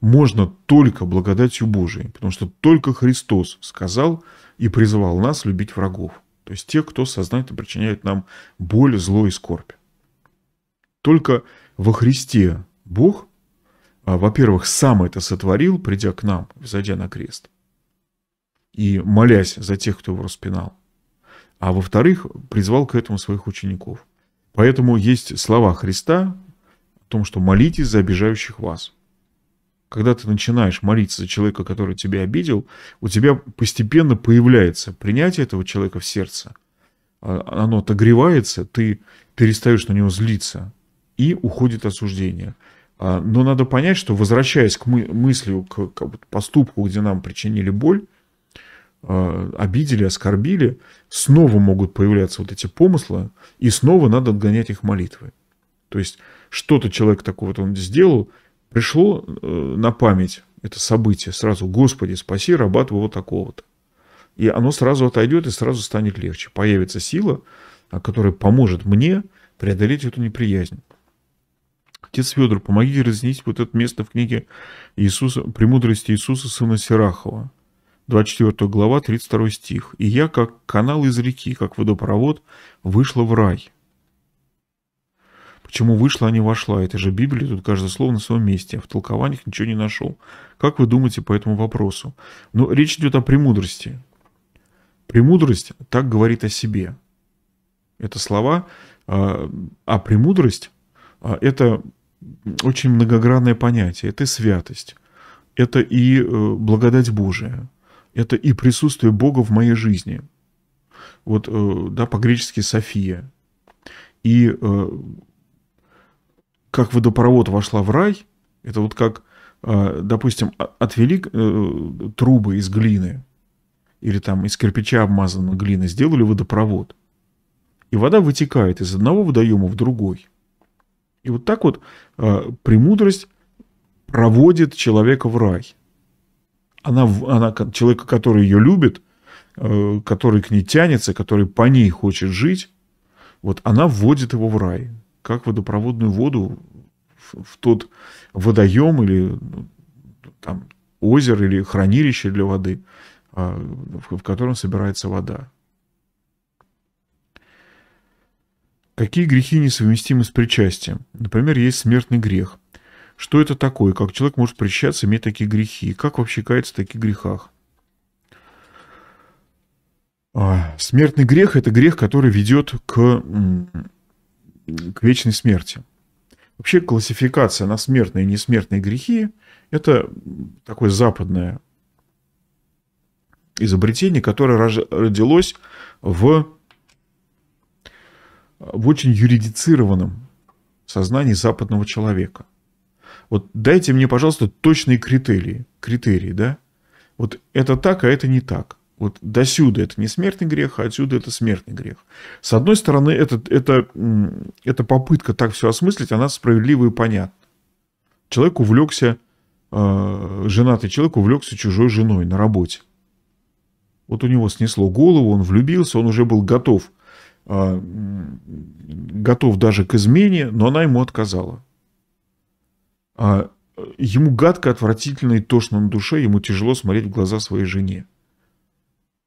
можно только благодатью Божией, потому что только Христос сказал и призвал нас любить врагов, то есть тех, кто сознательно причиняет нам боль, зло и скорбь. Только во Христе Бог – а, во-первых, сам это сотворил, придя к нам, зайдя на крест, и молясь за тех, кто его распинал, а во-вторых, призвал к этому своих учеников. Поэтому есть слова Христа о том, что молитесь за обижающих вас. Когда ты начинаешь молиться за человека, который тебя обидел, у тебя постепенно появляется принятие этого человека в сердце. А, оно отогревается, ты перестаешь на него злиться, и уходит осуждение – а, но надо понять, что возвращаясь к мы, мыслью, к, к поступку, где нам причинили боль, а, обидели, оскорбили, снова могут появляться вот эти помыслы, и снова надо отгонять их молитвой. То есть что-то человек такое вот он сделал, пришло э, на память это событие сразу, Господи, спаси раба твоего такого-то. И оно сразу отойдет и сразу станет легче. Появится сила, а, которая поможет мне преодолеть эту неприязнь. Отец Федор, помоги разъяснить вот это место в книге Иисуса, «Премудрости Иисуса, сына Сирахова». 24 глава, 32 стих. «И я, как канал из реки, как водопровод, вышла в рай». Почему вышла, а не вошла? Это же Библия, тут каждое слово на своем месте. В толкованиях ничего не нашел. Как вы думаете по этому вопросу? Но речь идет о премудрости. Премудрость так говорит о себе. Это слова, а, «А премудрость а, – это очень многогранное понятие. Это святость, это и э, благодать Божия, это и присутствие Бога в моей жизни. Вот, э, да, по-гречески «София». И э, как водопровод вошла в рай, это вот как, допустим, отвели трубы из глины, или там из кирпича обмазанной глина сделали водопровод. И вода вытекает из одного водоема в другой – и вот так вот э, премудрость проводит человека в рай. Она, она человека, который ее любит, э, который к ней тянется, который по ней хочет жить, вот она вводит его в рай, как водопроводную воду в, в тот водоем или ну, там, озеро или хранилище для воды, а, в котором собирается вода. Какие грехи несовместимы с причастием? Например, есть смертный грех. Что это такое? Как человек может причащаться, иметь такие грехи? Как вообще каяться в таких грехах? А, смертный грех – это грех, который ведет к, к вечной смерти. Вообще классификация на смертные и несмертные грехи – это такое западное изобретение, которое родилось в в очень юридицированном сознании западного человека. Вот дайте мне, пожалуйста, точные критерии. Критерии, да? Вот это так, а это не так. Вот до сюда это не смертный грех, а отсюда это смертный грех. С одной стороны, это, это, эта попытка так все осмыслить, она справедлива и понятна. Человек увлекся, э, женатый человек увлекся чужой женой на работе. Вот у него снесло голову, он влюбился, он уже был готов – а, готов даже к измене, но она ему отказала. А, ему гадко, отвратительно и тошно на душе, ему тяжело смотреть в глаза своей жене.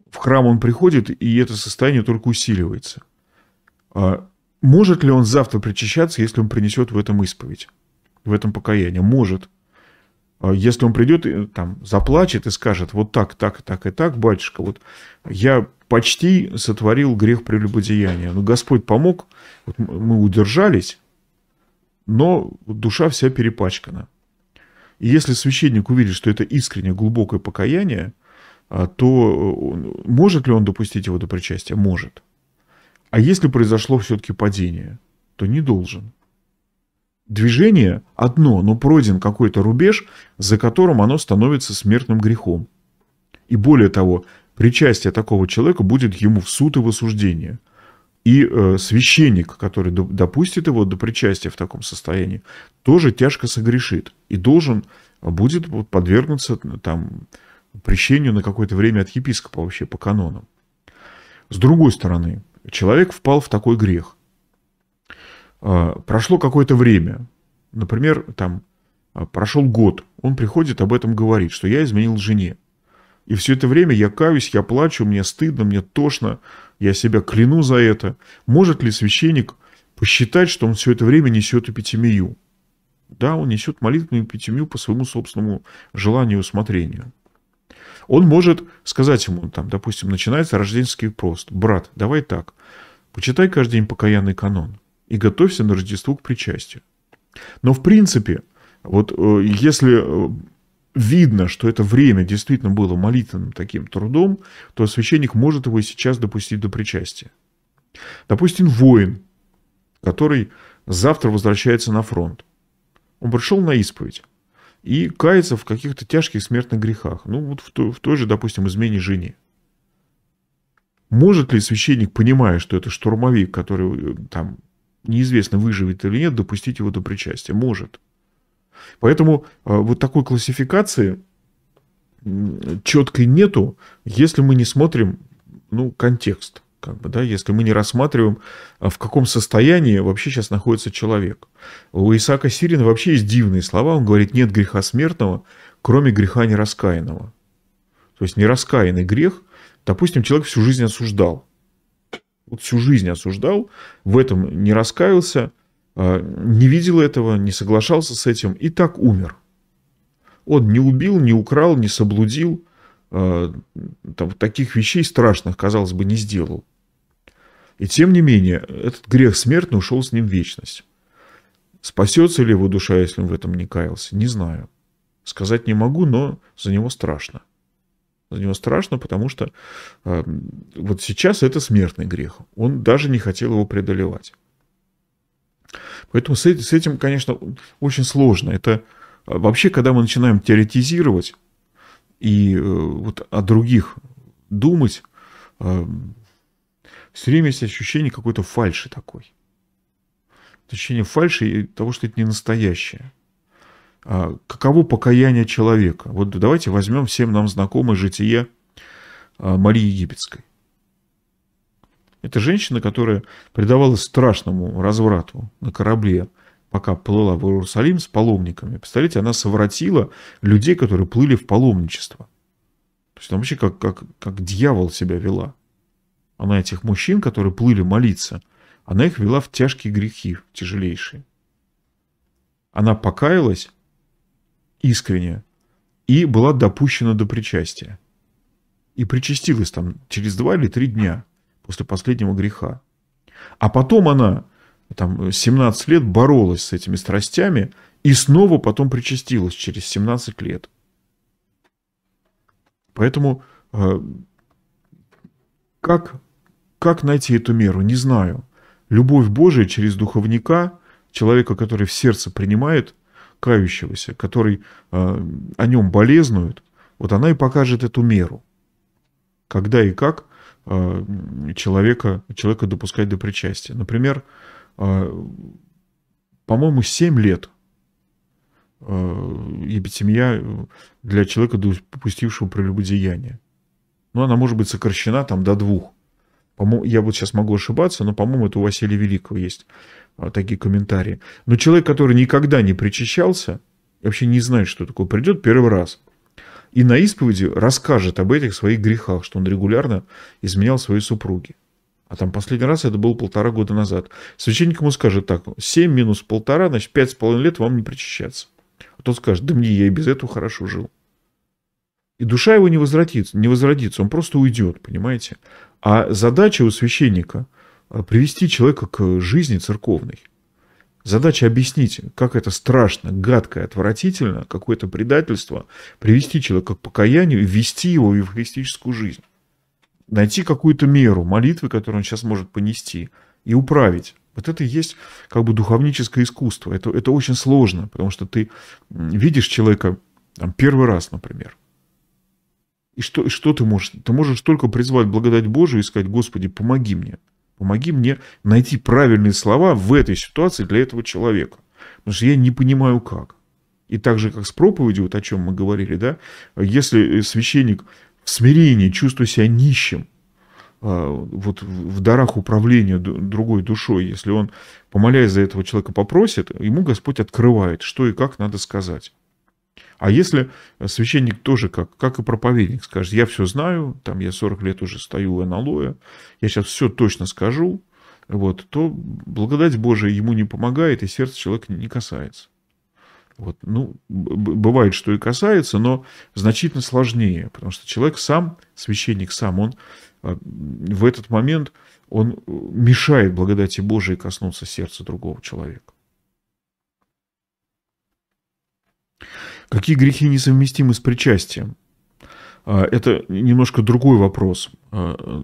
В храм он приходит, и это состояние только усиливается. А, может ли он завтра причащаться, если он принесет в этом исповедь, в этом покаяние? Может. Если он придет и там заплачет и скажет, вот так, так, так и так, батюшка, вот я почти сотворил грех прелюбодеяния. Но ну, Господь помог, вот мы удержались, но душа вся перепачкана. И если священник увидит, что это искреннее глубокое покаяние, а, то э, он, может ли он допустить его до причастия? Может. А если произошло все-таки падение, то не должен. Движение одно, но пройден какой-то рубеж, за которым оно становится смертным грехом. И более того, причастие такого человека будет ему в суд и в осуждение. И э, священник, который допустит его до причастия в таком состоянии, тоже тяжко согрешит и должен э, будет подвергнуться там, прещению на какое-то время от епископа вообще по канонам. С другой стороны, человек впал в такой грех. Э, прошло какое-то время, например, там э, прошел год, он приходит об этом говорит, что я изменил жене. И все это время я каюсь, я плачу, мне стыдно, мне тошно, я себя кляну за это. Может ли священник посчитать, что он все это время несет эпитемию? Да, он несет молитвенную эпитемию по своему собственному желанию и усмотрению. Он может сказать ему, там, допустим, начинается рождественский пост. Брат, давай так, почитай каждый день покаянный канон и готовься на Рождество к причастию. Но в принципе, вот э, если э, видно, что это время действительно было молитвенным таким трудом, то священник может его и сейчас допустить до причастия. Допустим, воин, который завтра возвращается на фронт. Он пришел на исповедь и кается в каких-то тяжких смертных грехах. Ну, вот в, той, в той же, допустим, измене жене. Может ли священник, понимая, что это штурмовик, который э, там неизвестно, выживет или нет, допустить его до причастия? Может. Поэтому э, вот такой классификации четкой нету, если мы не смотрим ну, контекст как бы, да, если мы не рассматриваем, э, в каком состоянии вообще сейчас находится человек. У Исаака Сирина вообще есть дивные слова. Он говорит, нет греха смертного, кроме греха нераскаянного. То есть нераскаянный грех, допустим, человек всю жизнь осуждал. Вот всю жизнь осуждал, в этом не раскаялся – Э, не видел этого, не соглашался с этим и так умер. Он не убил, не украл, не соблудил, э, там, таких вещей страшных, казалось бы, не сделал. И тем не менее, этот грех смертный ушел с ним в вечность. Спасется ли его душа, если он в этом не каялся, не знаю. Сказать не могу, но за него страшно. За него страшно, потому что э, вот сейчас это смертный грех. Он даже не хотел его преодолевать. Поэтому с, с этим, конечно, очень сложно. Это а, вообще, когда мы начинаем теоретизировать и э, вот о других думать, все время есть ощущение какой-то фальши такой. Ощущение фальши и того, что это не настоящее. А каково покаяние человека? Вот давайте возьмем всем нам знакомое житие а, Марии Египетской. Это женщина, которая предавалась страшному разврату на корабле, пока плыла в Иерусалим с паломниками. Представляете, она совратила людей, которые плыли в паломничество. То есть она вообще как, как, как дьявол себя вела. Она этих мужчин, которые плыли молиться, она их вела в тяжкие грехи, в тяжелейшие. Она покаялась искренне и была допущена до причастия. И причастилась там через два или три дня – после последнего греха. А потом она там, 17 лет боролась с этими страстями и снова потом причастилась через 17 лет. Поэтому э, как, как найти эту меру, не знаю. Любовь Божия через духовника, человека, который в сердце принимает кающегося, который э, о нем болезнует, вот она и покажет эту меру. Когда и как Э, человека, человека допускать до причастия. Например, э, по-моему, 7 лет э, епитемия для человека, допустившего прелюбодеяние. Но ну, она может быть сокращена там до двух. По-моему, я вот сейчас могу ошибаться, но, по-моему, это у Василия Великого есть такие комментарии. Но человек, который никогда не причащался, вообще не знает, что такое, придет первый раз – и на исповеди расскажет об этих своих грехах, что он регулярно изменял своей супруге. А там последний раз это было полтора года назад. Священник ему скажет так, 7 минус полтора, значит, пять с половиной лет вам не причащаться. А тот скажет, да мне я и без этого хорошо жил. И душа его не возродится, не возродится, он просто уйдет, понимаете? А задача у священника э, – привести человека к жизни церковной – Задача объяснить, как это страшно, гадко и отвратительно, какое-то предательство, привести человека к покаянию и ввести его в евхаристическую жизнь. Найти какую-то меру молитвы, которую он сейчас может понести, и управить. Вот это и есть как бы духовническое искусство. Это, это очень сложно, потому что ты видишь человека там, первый раз, например, и что, и что ты можешь? Ты можешь только призвать благодать Божию и сказать, Господи, помоги мне. Помоги мне найти правильные слова в этой ситуации для этого человека. Потому что я не понимаю, как. И так же, как с проповедью, вот о чем мы говорили, да, если э, священник в смирении чувствует себя нищим, а, вот в дарах управления другой душой, если он, помоляясь за этого человека, попросит, ему Господь открывает, что и как надо сказать. А если священник тоже, как, как и проповедник, скажет, я все знаю, там я 40 лет уже стою у аналоя, я сейчас все точно скажу, вот, то благодать Божия ему не помогает, и сердце человека не касается. Вот, ну, бывает, что и касается, но значительно сложнее, потому что человек сам, священник сам, он а, в этот момент, он мешает благодати Божией коснуться сердца другого человека. Какие грехи несовместимы с причастием? А, это немножко другой вопрос. А,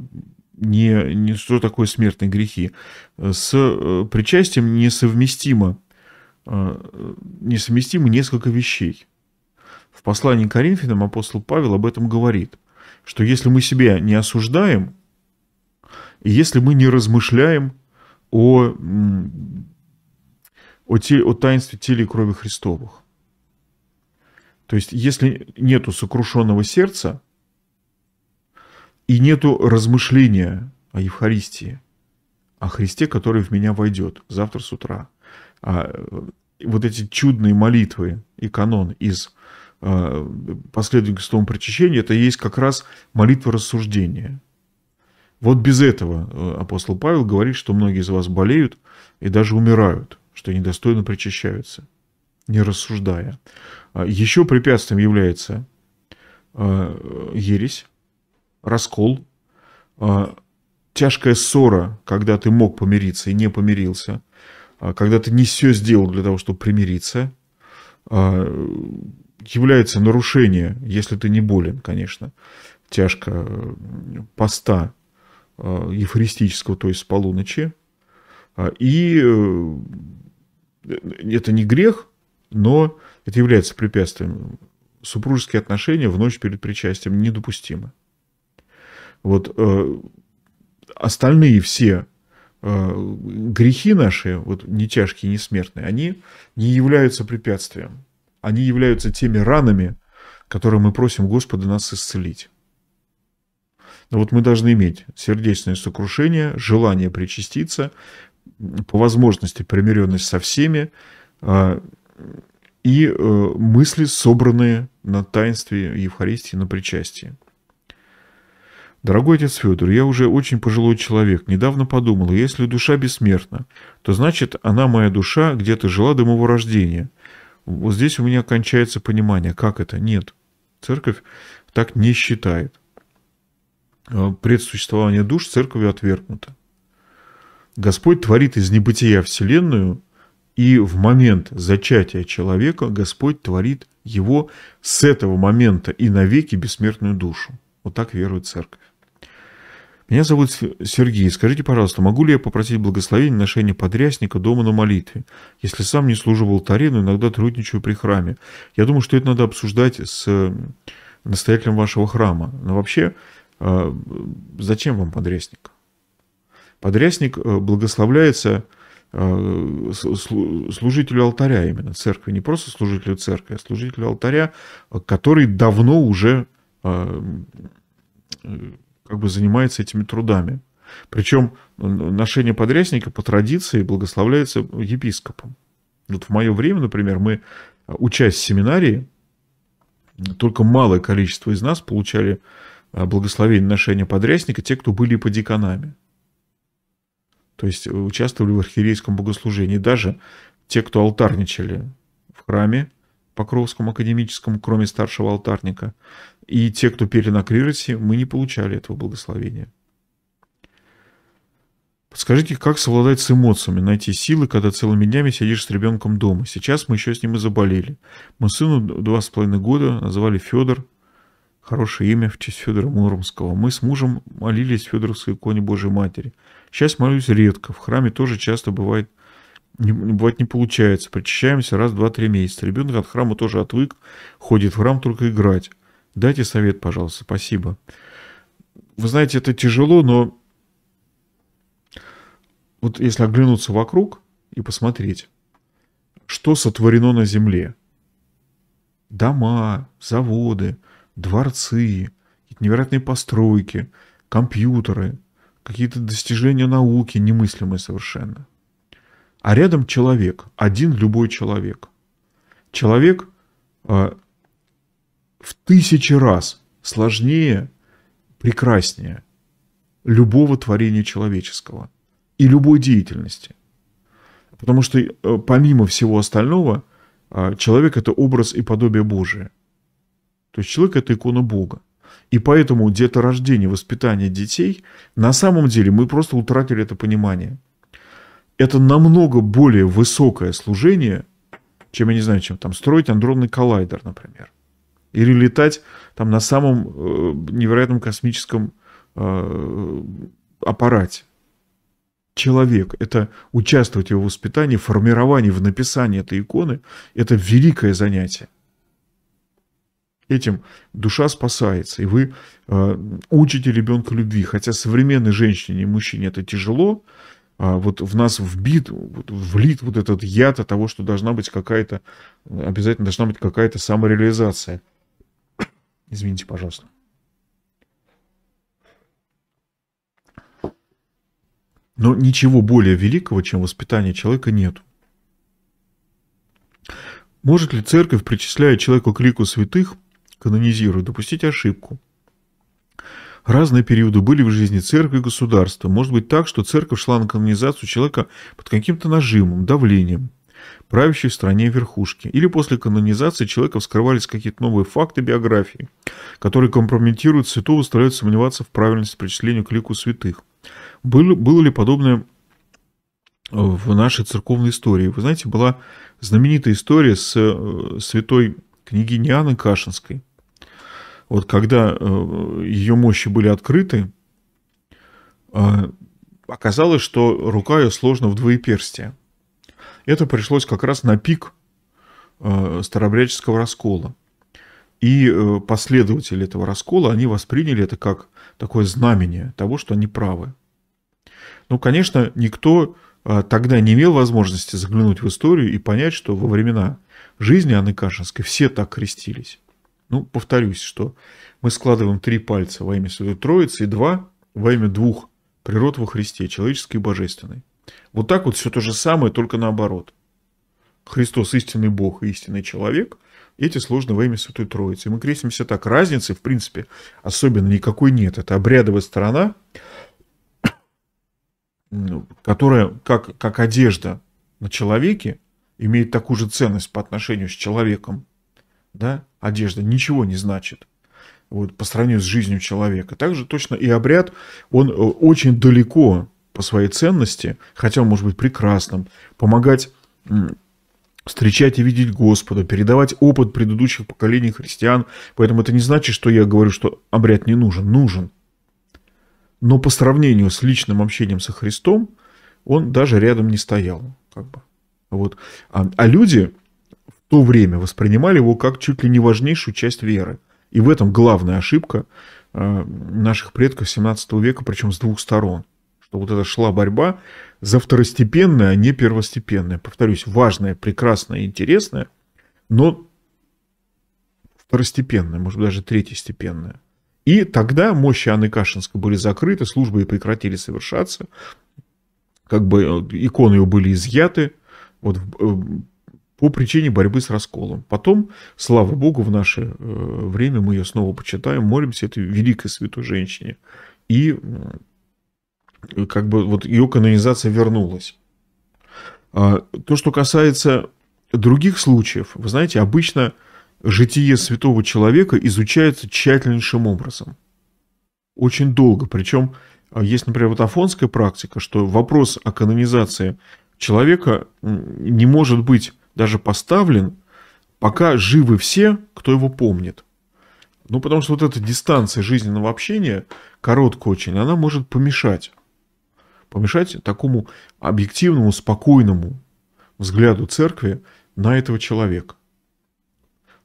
не, не что такое смертные грехи. С э, причастием несовместимо, а, несовместимы несколько вещей. В послании к Коринфянам апостол Павел об этом говорит, что если мы себя не осуждаем, и если мы не размышляем о, о, те, о таинстве тела и крови Христовых, то есть, если нету сокрушенного сердца и нету размышления о Евхаристии, о Христе, который в меня войдет завтра с утра, а, э, вот эти чудные молитвы и канон из а, последовательного причащения, это и есть как раз молитва рассуждения. Вот без этого э, апостол Павел говорит, что многие из вас болеют и даже умирают, что недостойно причащаются не рассуждая. А, Еще препятствием является а, ересь, раскол, а, тяжкая ссора, когда ты мог помириться и не помирился, когда ты не все сделал для того, чтобы примириться, является нарушение, если ты не болен, конечно, тяжко поста евхаристического, то есть полуночи. И э, это не грех, но это является препятствием. Супружеские отношения в ночь перед причастием недопустимы. Вот э, остальные все э, грехи наши, вот не тяжкие, не смертные, они не являются препятствием. Они являются теми ранами, которые мы просим Господа нас исцелить. Но вот мы должны иметь сердечное сокрушение, желание причаститься, по возможности примиренность со всеми, э, и э, мысли, собранные на таинстве Евхаристии, на причастии. Дорогой отец Федор, я уже очень пожилой человек, недавно подумал, если душа бессмертна, то значит она моя душа где-то жила до моего рождения. Вот здесь у меня кончается понимание, как это? Нет, церковь так не считает. Э, предсуществование душ церковью отвергнуто. Господь творит из небытия Вселенную – и в момент зачатия человека Господь творит его с этого момента и навеки бессмертную душу. Вот так верует церковь. Меня зовут Сергей. Скажите, пожалуйста, могу ли я попросить благословения ношения подрясника дома на молитве, если сам не служу в алтаре, но иногда трудничаю при храме? Я думаю, что это надо обсуждать с э, настоятелем вашего храма. Но вообще, э, зачем вам подрясник? Подрясник э, благословляется Э, служителю алтаря именно церкви, не просто служителю церкви, а служителю алтаря, э, который давно уже э, как бы занимается этими трудами. Причем ношение подрясника по традиции благословляется епископом. Вот в мое время, например, мы, учась в семинарии, только малое количество из нас получали благословение ношения подрясника, те, кто были подеканами то есть участвовали в архиерейском богослужении. Даже те, кто алтарничали в храме Покровском академическом, кроме старшего алтарника, и те, кто пели на крироте, мы не получали этого благословения. Подскажите, как совладать с эмоциями, найти силы, когда целыми днями сидишь с ребенком дома? Сейчас мы еще с ним и заболели. Мы сыну два с половиной года назвали Федор, хорошее имя в честь Федора Муромского. Мы с мужем молились Федоровской иконе Божьей Матери – Сейчас молюсь редко. В храме тоже часто бывает не, бывает не получается. Причащаемся раз, два, три месяца. Ребенок от храма тоже отвык, ходит в храм только играть. Дайте совет, пожалуйста. Спасибо. Вы знаете, это тяжело, но вот если оглянуться вокруг и посмотреть, что сотворено на земле. Дома, заводы, дворцы, невероятные постройки, компьютеры, какие-то достижения науки немыслимые совершенно. А рядом человек, один любой человек. Человек э, в тысячи раз сложнее, прекраснее любого творения человеческого и любой деятельности. Потому что э, помимо всего остального, э, человек это образ и подобие Божие. То есть человек это икона Бога. И поэтому где-то рождение, воспитание детей, на самом деле мы просто утратили это понимание. Это намного более высокое служение, чем, я не знаю, чем там строить андронный коллайдер, например. Или летать там на самом э, невероятном космическом э, аппарате человек, это участвовать в его воспитании, формировании, в написании этой иконы, это великое занятие этим душа спасается, и вы э, учите ребенка любви. Хотя современной женщине и мужчине это тяжело, а вот в нас вбит, вот влит вот этот яд от того, что должна быть какая-то, обязательно должна быть какая-то самореализация. Извините, пожалуйста. Но ничего более великого, чем воспитание человека, нет. Может ли церковь, причисляя человека к лику святых, канонизируют, допустить ошибку. Разные периоды были в жизни церкви и государства. Может быть так, что церковь шла на канонизацию человека под каким-то нажимом, давлением, правящей в стране верхушки. Или после канонизации человека вскрывались какие-то новые факты биографии, которые компрометируют святого и заставляют сомневаться в правильности причисления к лику святых. Было, было ли подобное э, в нашей церковной истории? Вы знаете, была знаменитая история с э, святой княгиней Анной Кашинской – вот когда э, ее мощи были открыты, э, оказалось, что рука ее сложена в двоеперстие. Это пришлось как раз на пик э, старобряческого раскола. И последователи этого раскола, они восприняли это как такое знамение того, что они правы. Ну, конечно, никто тогда не имел возможности заглянуть в историю и понять, что во времена жизни Анны Кашинской все так крестились. Ну, повторюсь, что мы складываем три пальца во имя Святой Троицы и два во имя двух природ во Христе, человеческой и божественной. Вот так вот все то же самое, только наоборот. Христос истинный Бог и истинный человек, эти сложны во имя Святой Троицы. И мы крестимся так. Разницы, в принципе, особенно никакой нет. Это обрядовая сторона, ну, которая, как, как одежда на человеке, имеет такую же ценность по отношению с человеком, да, одежда ничего не значит вот, по сравнению с жизнью человека. Также точно и обряд, он э, очень далеко по своей ценности, хотя он может быть прекрасным, помогать встречать и видеть Господа, передавать опыт предыдущих поколений христиан. Поэтому это не значит, что я говорю, что обряд не нужен. Нужен. Но по сравнению с личным общением со Христом, он даже рядом не стоял. Как бы. вот. а, а люди, то время воспринимали его как чуть ли не важнейшую часть веры. И в этом главная ошибка э, наших предков 17 века, причем с двух сторон. Что вот это шла борьба за второстепенное, а не первостепенное. Повторюсь, важное, прекрасное и интересное, но второстепенное, может быть, даже третьестепенное. И тогда мощи Анны Кашинской были закрыты, службы и прекратили совершаться, как бы э, иконы ее были изъяты. Вот э, по причине борьбы с расколом. Потом, слава богу, в наше э, время мы ее снова почитаем, молимся этой великой святой женщине. И как бы вот ее канонизация вернулась. А, то, что касается других случаев, вы знаете, обычно житие святого человека изучается тщательнейшим образом. Очень долго. Причем а, есть, например, вот афонская практика, что вопрос о канонизации человека не может быть даже поставлен, пока живы все, кто его помнит. Ну, потому что вот эта дистанция жизненного общения, короткая очень, она может помешать. Помешать такому объективному, спокойному взгляду церкви на этого человека.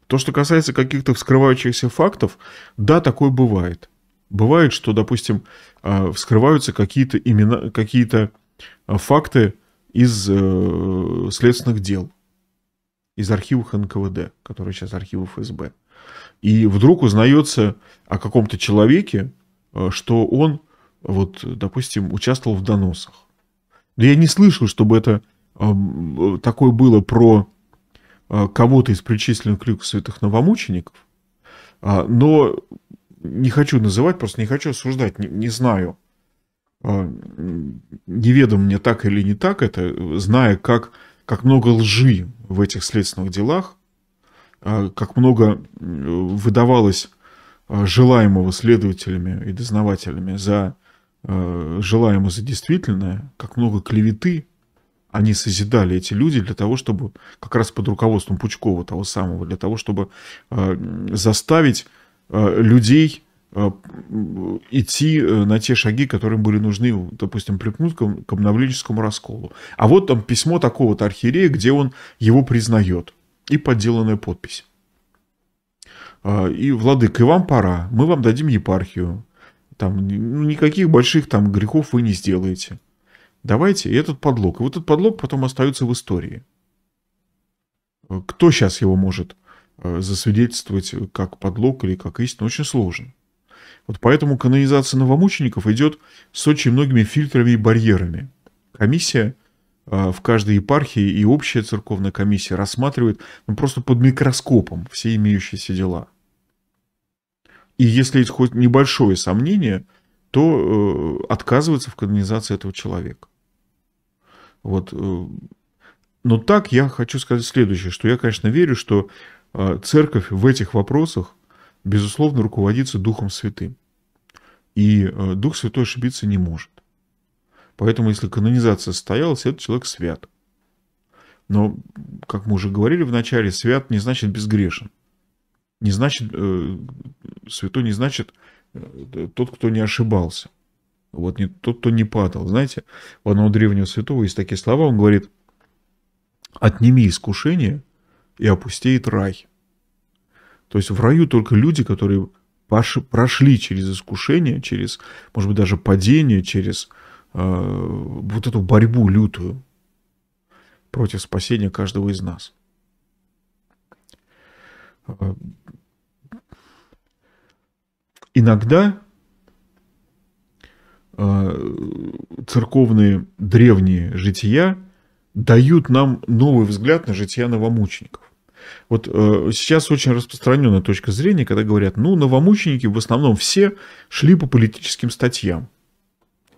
То, что касается каких-то вскрывающихся фактов, да, такое бывает. Бывает, что, допустим, а, вскрываются какие-то имена, какие-то а, факты из э, следственных дел – из архивов НКВД, которые сейчас архивы ФСБ. И вдруг узнается о каком-то человеке, э, что он, вот, допустим, участвовал в доносах. Но я не слышал, чтобы это эм, такое было про э, кого-то из причисленных к святых новомучеников, а, но не хочу называть, просто не хочу осуждать, не, не знаю, э, неведом мне так или не так это, зная, как как много лжи в этих следственных делах, а, как много выдавалось а, желаемого следователями и дознавателями за а, желаемое за действительное, как много клеветы они созидали эти люди для того, чтобы как раз под руководством Пучкова того самого, для того, чтобы заставить людей Э, идти э, на те шаги, которые были нужны, допустим, припнуть к, к обновленческому расколу. А вот там письмо такого-то архиерея, где он его признает. И подделанная подпись. А, и, владык, и вам пора, мы вам дадим епархию. Там ну, никаких больших там грехов вы не сделаете. Давайте, и этот подлог. И вот этот подлог потом остается в истории. Кто сейчас его может э, засвидетельствовать как подлог или как истину, очень сложно. Вот поэтому канонизация новомучеников идет с очень многими фильтрами и барьерами. Комиссия а, в каждой епархии и общая церковная комиссия рассматривает ну, просто под микроскопом все имеющиеся дела. И если есть хоть небольшое сомнение, то э, отказывается в канонизации этого человека. Вот. Э, но так я хочу сказать следующее, что я, конечно, верю, что а, церковь в этих вопросах безусловно, руководиться Духом Святым. И э, Дух Святой ошибиться не может. Поэтому, если канонизация состоялась, этот человек свят. Но, как мы уже говорили в начале, свят не значит безгрешен. Не значит, э, святой не значит э, тот, кто не ошибался. Вот не, тот, кто не падал. Знаете, у одного древнего святого есть такие слова, он говорит, отними искушение и опустеет рай. То есть в раю только люди, которые прошли через искушение, через, может быть, даже падение, через э, вот эту борьбу лютую против спасения каждого из нас. Иногда э, церковные древние жития дают нам новый взгляд на жития новомучеников. Вот э, сейчас очень распространенная точка зрения, когда говорят, ну, новомученики в основном все шли по политическим статьям.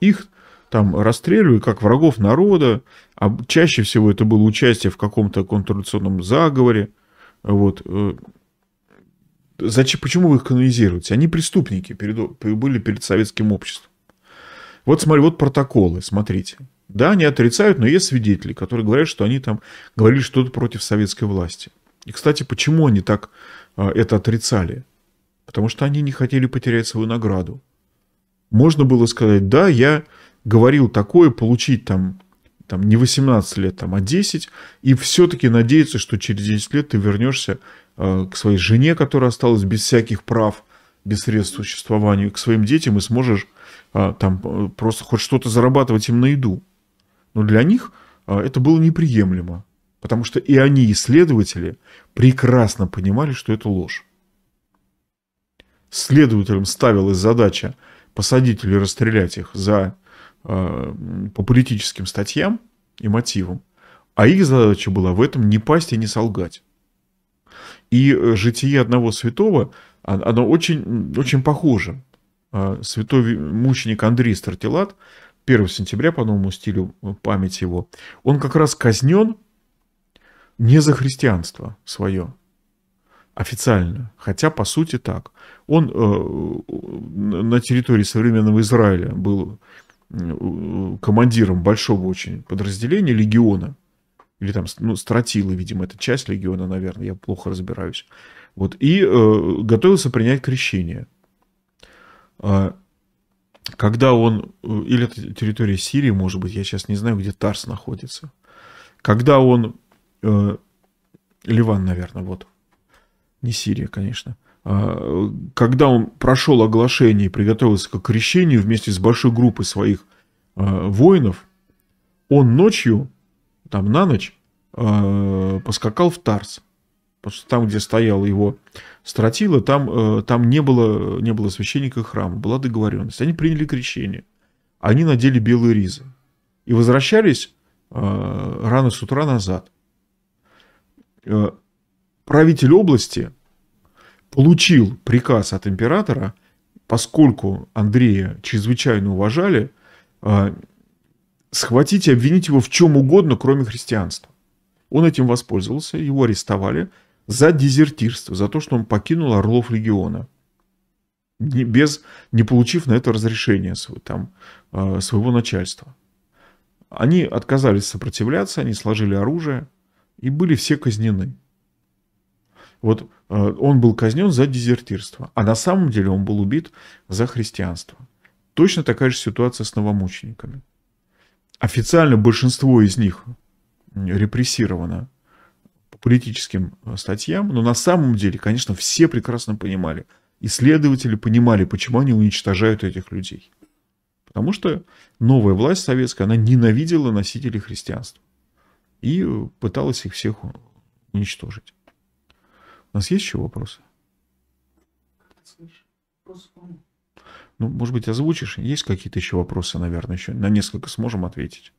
Их там расстреливали как врагов народа, а чаще всего это было участие в каком-то контрреволюционном заговоре. Вот. Э, зачем, почему вы их канонизируете? Они преступники перед, были перед советским обществом. Вот смотри, вот протоколы, смотрите. Да, они отрицают, но есть свидетели, которые говорят, что они там говорили что-то против советской власти. И, кстати, почему они так а, это отрицали? Потому что они не хотели потерять свою награду. Можно было сказать, да, я говорил такое, получить там, там не 18 лет, там, а 10, и все-таки надеяться, что через 10 лет ты вернешься а, к своей жене, которая осталась без всяких прав, без средств существования, к своим детям и сможешь а, там э, просто хоть что-то зарабатывать им на еду. Но для них это было неприемлемо. Потому что и они, исследователи, прекрасно понимали, что это ложь. Следователям ставилась задача посадить или расстрелять их за, э, по политическим статьям и мотивам. А их задача была в этом не пасть и не солгать. И э, житие одного святого, а, оно очень, очень похоже. Э, святой мученик Андрей Стартилат, 1 сентября, по новому стилю э, память его, он как раз казнен не за христианство свое официально, хотя по сути так. Он э, на территории современного Израиля был э, командиром большого очень подразделения легиона, или там, ну, стратилы, видимо, это часть легиона, наверное, я плохо разбираюсь. Вот, и э, готовился принять крещение. Э, когда он, э, или это территория Сирии, может быть, я сейчас не знаю, где Тарс находится. Когда он э, Ливан, наверное, вот. Не Сирия, конечно. Э, когда он прошел оглашение и приготовился к крещению вместе с большой группой своих э, воинов, он ночью, там на ночь, э, поскакал в Тарс. Потому что там, где стояла его стратила, там, э, там не, было, не было священника храма, была договоренность. Они приняли крещение. Они надели белые ризы. И возвращались э, рано с утра назад. Э, правитель области получил приказ от императора, поскольку Андрея чрезвычайно уважали, э, схватить и обвинить его в чем угодно, кроме христианства. Он этим воспользовался, его арестовали за дезертирство, за то, что он покинул орлов легиона, не, без, не получив на это разрешение там, э, своего начальства. Они отказались сопротивляться, они сложили оружие, и были все казнены. Вот э, он был казнен за дезертирство, а на самом деле он был убит за христианство. Точно такая же ситуация с новомучениками. Официально большинство из них репрессировано по политическим э, статьям, но на самом деле, конечно, все прекрасно понимали, исследователи понимали, почему они уничтожают этих людей. Потому что новая власть советская, она ненавидела носителей христианства и пыталась их всех уничтожить. У нас есть еще вопросы? Ну, может быть, озвучишь? Есть какие-то еще вопросы, наверное, еще? На несколько сможем ответить.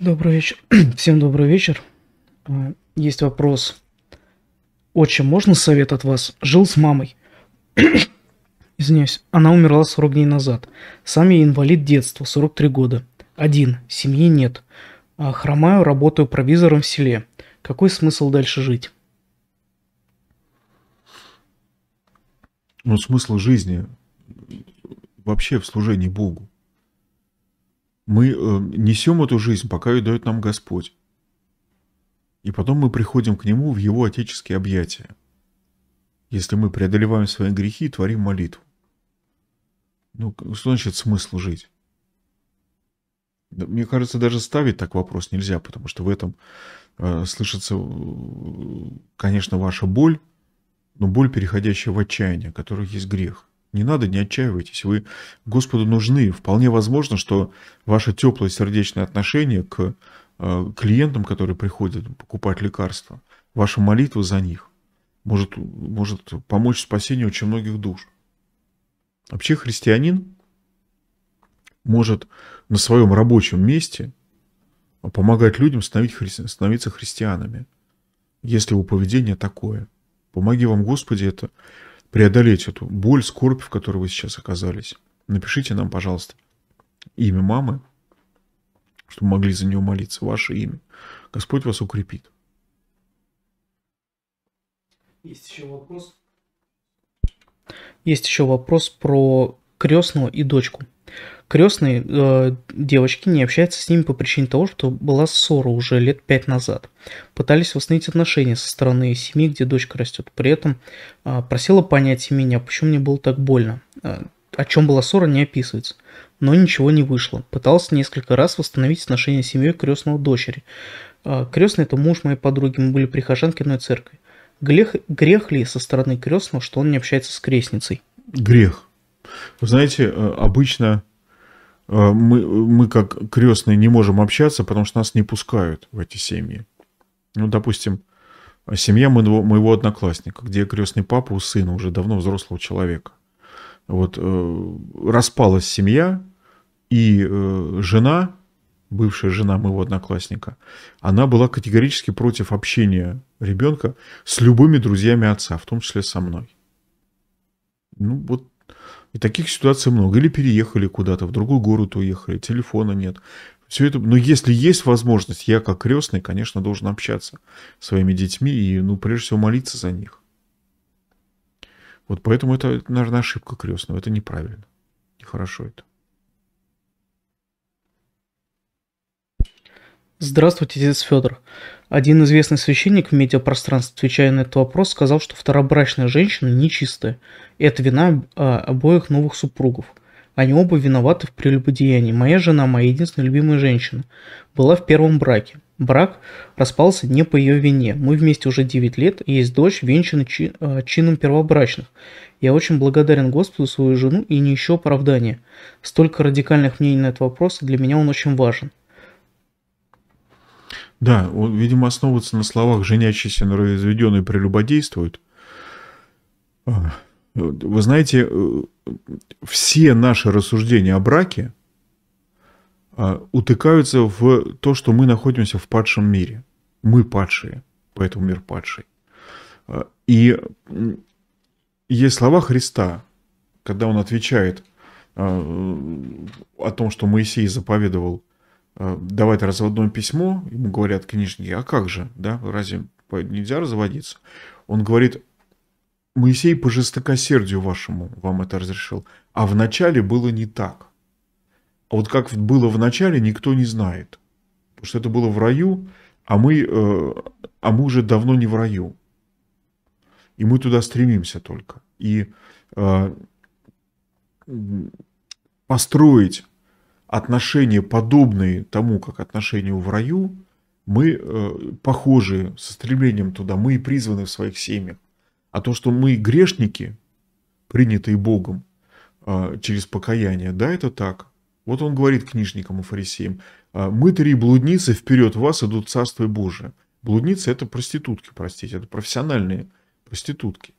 Добрый вечер. Всем добрый вечер. А, есть вопрос «Отче, можно совет от вас? Жил с мамой». Извиняюсь, она умерла 40 дней назад. Сам я инвалид детства, 43 года. Один, семьи нет. А хромаю, работаю провизором в селе. Какой смысл дальше жить? Ну, смысл жизни вообще в служении Богу. Мы э, несем эту жизнь, пока ее дает нам Господь и потом мы приходим к Нему в Его отеческие объятия. Если мы преодолеваем свои грехи и творим молитву. Ну, что значит смысл жить? Мне кажется, даже ставить так вопрос нельзя, потому что в этом э, слышится, э, конечно, ваша боль, но боль, переходящая в отчаяние, которая есть грех. Не надо, не отчаивайтесь, вы Господу нужны. Вполне возможно, что ваше теплое сердечное отношение к Э, клиентам, которые приходят покупать лекарства, ваша молитва за них может, может помочь спасению очень многих душ. Вообще христианин может на своем рабочем месте помогать людям становиться христианами, если его поведение такое. Помоги вам, Господи, это преодолеть эту боль, скорбь, в которой вы сейчас оказались. Напишите нам, пожалуйста, имя мамы, чтобы могли за него молиться, ваше имя. Господь вас укрепит. Есть еще вопрос. Есть еще вопрос про крестного и дочку. Крестные э, девочки не общаются с ними по причине того, что была ссора уже лет пять назад. Пытались восстановить отношения со стороны семьи, где дочка растет. При этом э, просила понять меня, «А почему мне было так больно. Э, о чем была ссора, не описывается. Но ничего не вышло. Пытался несколько раз восстановить отношения с семьей крестного дочери. А, крестный – это муж моей подруги, мы были прихожанки одной церкви. Грех, грех ли со стороны крестного, что он не общается с крестницей? Грех. Вы знаете, э, обычно э, мы, мы как крестные не можем общаться, потому что нас не пускают в эти семьи. Ну, допустим, семья моего, моего одноклассника, где крестный папа у сына уже давно взрослого человека. Вот э, распалась семья, и э, жена, бывшая жена моего одноклассника, она была категорически против общения ребенка с любыми друзьями отца, в том числе со мной. Ну вот и таких ситуаций много. Или переехали куда-то, в другой город уехали, телефона нет. Все это, но если есть возможность, я как крестный, конечно, должен общаться с своими детьми и, ну, прежде всего, молиться за них. Вот поэтому это, наверное, ошибка крестного. Это неправильно. Нехорошо это. Здравствуйте, дед Федор. Один известный священник в медиапространстве, отвечая на этот вопрос, сказал, что второбрачная женщина нечистая. И это вина а, обоих новых супругов. Они оба виноваты в прелюбодеянии. Моя жена, моя единственная любимая женщина, была в первом браке. Брак распался не по ее вине. Мы вместе уже 9 лет, и есть дочь, венчана чи, э, чином первобрачных. Я очень благодарен Господу свою жену и не ищу оправдания. Столько радикальных мнений на этот вопрос, и для меня он очень важен. Да, он, видимо, основывается на словах «женящийся на разведенной прелюбодействует». А, вы знаете, э, все наши рассуждения о браке – а, утыкаются в то, что мы находимся в падшем мире. Мы падшие, поэтому мир падший. А, и есть слова Христа, когда он отвечает а, о том, что Моисей заповедовал давать разводное письмо, ему говорят книжники, а как же, да, разве нельзя разводиться? Он говорит, Моисей по жестокосердию вашему вам это разрешил, а вначале было не так. А вот как было в начале, никто не знает. Потому что это было в раю, а мы, э, а мы уже давно не в раю. И мы туда стремимся только. И э, построить отношения, подобные тому, как отношения в раю, мы э, похожи со стремлением туда, мы и призваны в своих семьях. А то, что мы грешники, принятые Богом э, через покаяние, да, это так. Вот он говорит книжникам и фарисеям, «А, мытари и блудницы вперед вас идут Царство Божие. Блудницы – это проститутки, простите, это профессиональные проститутки.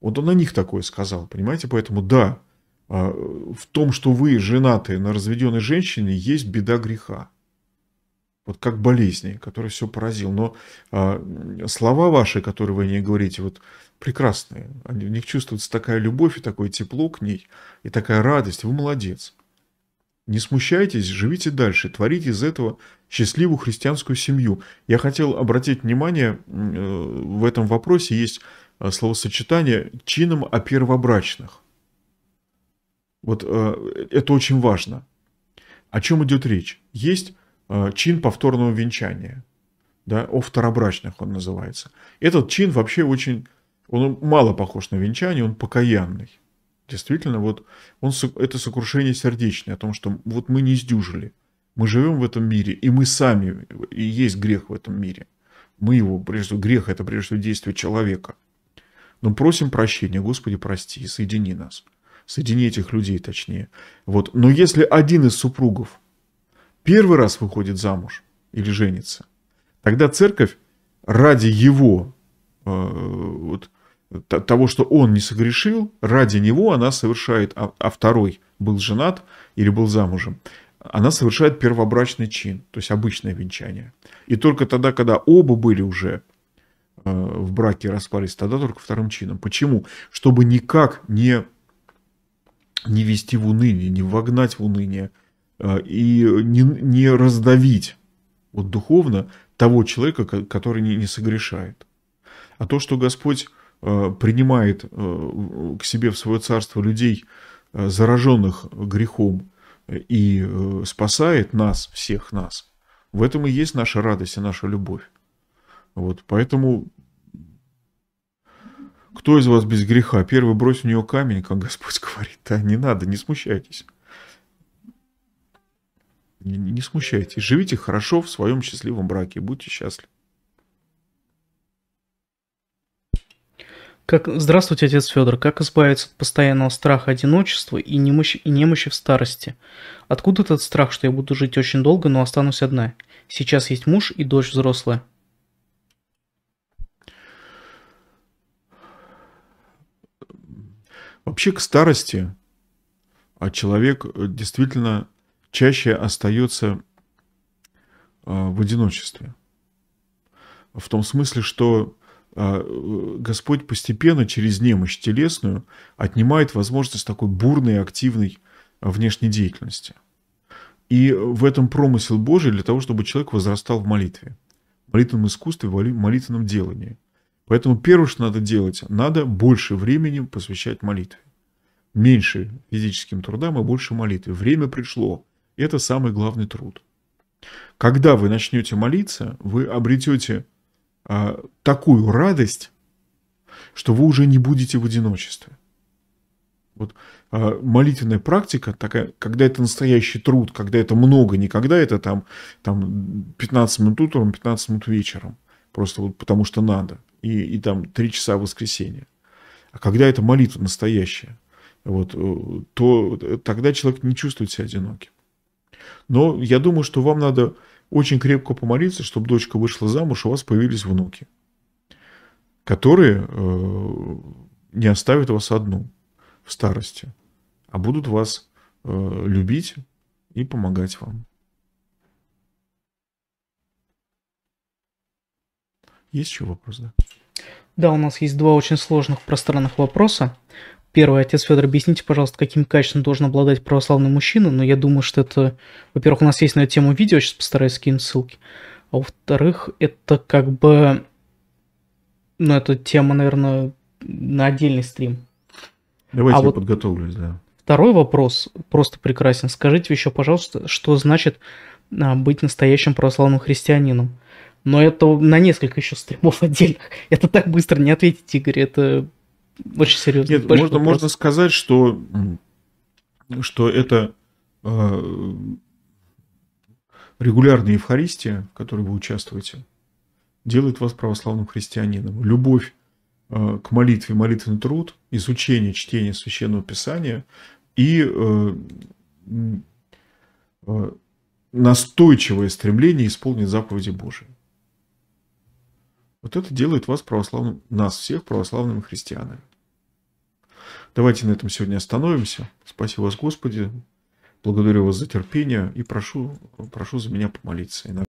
Вот он на них такое сказал, понимаете? Поэтому да, а, в том, что вы женаты на разведенной женщине, есть беда греха. Вот как болезни, которые все поразил. Но а, слова ваши, которые вы не говорите, вот прекрасные. Они, в них чувствуется такая любовь и такое тепло к ней, и такая радость. Вы молодец. Не смущайтесь, живите дальше, творите из этого счастливую христианскую семью. Я хотел обратить внимание, э, в этом вопросе есть э, словосочетание «чином о первобрачных». Вот э, это очень важно. О чем идет речь? Есть чин повторного венчания, да, о второбрачных он называется. Этот чин вообще очень, он мало похож на венчание, он покаянный. Действительно, вот он, это сокрушение сердечное о том, что вот мы не сдюжили. Мы живем в этом мире, и мы сами, и есть грех в этом мире. Мы его, прежде всего, грех – это прежде всего действие человека. Но просим прощения, Господи, прости, и соедини нас. Соедини этих людей, точнее. Вот. Но если один из супругов первый раз выходит замуж или женится, тогда церковь ради его э, вот, того, что он не согрешил, ради него она совершает, а, а, второй был женат или был замужем, она совершает первобрачный чин, то есть обычное венчание. И только тогда, когда оба были уже э, в браке распались, тогда только вторым чином. Почему? Чтобы никак не, не вести в уныние, не вогнать в уныние э, и не, не раздавить вот духовно того человека, который не, не согрешает. А то, что Господь Э, принимает э, к себе в свое царство людей, э, зараженных грехом, и спасает нас, всех нас, в этом и есть наша радость и наша любовь. Вот, поэтому кто из вас без греха? Первый брось в нее камень, как Господь говорит. Да, не надо, не смущайтесь. Не, не смущайтесь. Живите хорошо в своем счастливом браке. Будьте счастливы. Как... Здравствуйте, отец Федор. Как избавиться от постоянного страха одиночества и немощи, и немощи в старости? Откуда этот страх, что я буду жить очень долго, но останусь одна? Сейчас есть муж и дочь взрослая. Вообще к старости а человек действительно чаще остается а, в одиночестве. В том смысле, что а, э, Господь постепенно через немощь телесную отнимает возможность такой бурной активной а, внешней деятельности. И в этом промысел Божий для того, чтобы человек возрастал в молитве, в молитвенном искусстве, в молитвенном делании. Поэтому первое, что надо делать, надо больше времени посвящать молитве. Меньше физическим трудам и а больше молитве. Время пришло. Это самый главный труд. Когда вы начнете молиться, вы обретете а, такую радость, что вы уже не будете в одиночестве. Вот а, молитвенная практика такая, когда это настоящий труд, когда это много, никогда это там, там 15 минут утром, 15 минут вечером, просто вот потому что надо, и, и там 3 часа в воскресенье. А когда это молитва настоящая, вот, э, то тогда человек не чувствует себя одиноким. Но я думаю, что вам надо очень крепко помолиться, чтобы дочка вышла замуж, у вас появились внуки, которые э, не оставят вас одну в старости, а будут вас э, любить и помогать вам. Есть еще вопрос, да? Да, у нас есть два очень сложных пространных вопроса. Первое, отец Федор, объясните, пожалуйста, каким качеством должен обладать православный мужчина, но я думаю, что это, во-первых, у нас есть на эту тему видео, сейчас постараюсь скинуть ссылки, а во-вторых, это как бы, ну, это тема, наверное, на отдельный стрим. Давайте а я вот подготовлюсь, да. Второй вопрос просто прекрасен. Скажите еще, пожалуйста, что значит а, быть настоящим православным христианином? Но это на несколько еще стримов отдельных. Это так быстро не ответить, Игорь. Это очень серьезно. Нет, можно, можно сказать, что, что это э, регулярная Евхаристия, в которой вы участвуете, делает вас православным христианином. Любовь э, к молитве, молитвенный труд, изучение, чтение священного писания и э, э настойчивое стремление исполнить заповеди Божии. Вот это делает вас православным, нас всех православными христианами. Давайте на этом сегодня остановимся. Спасибо вас, Господи. Благодарю вас за терпение и прошу, прошу за меня помолиться.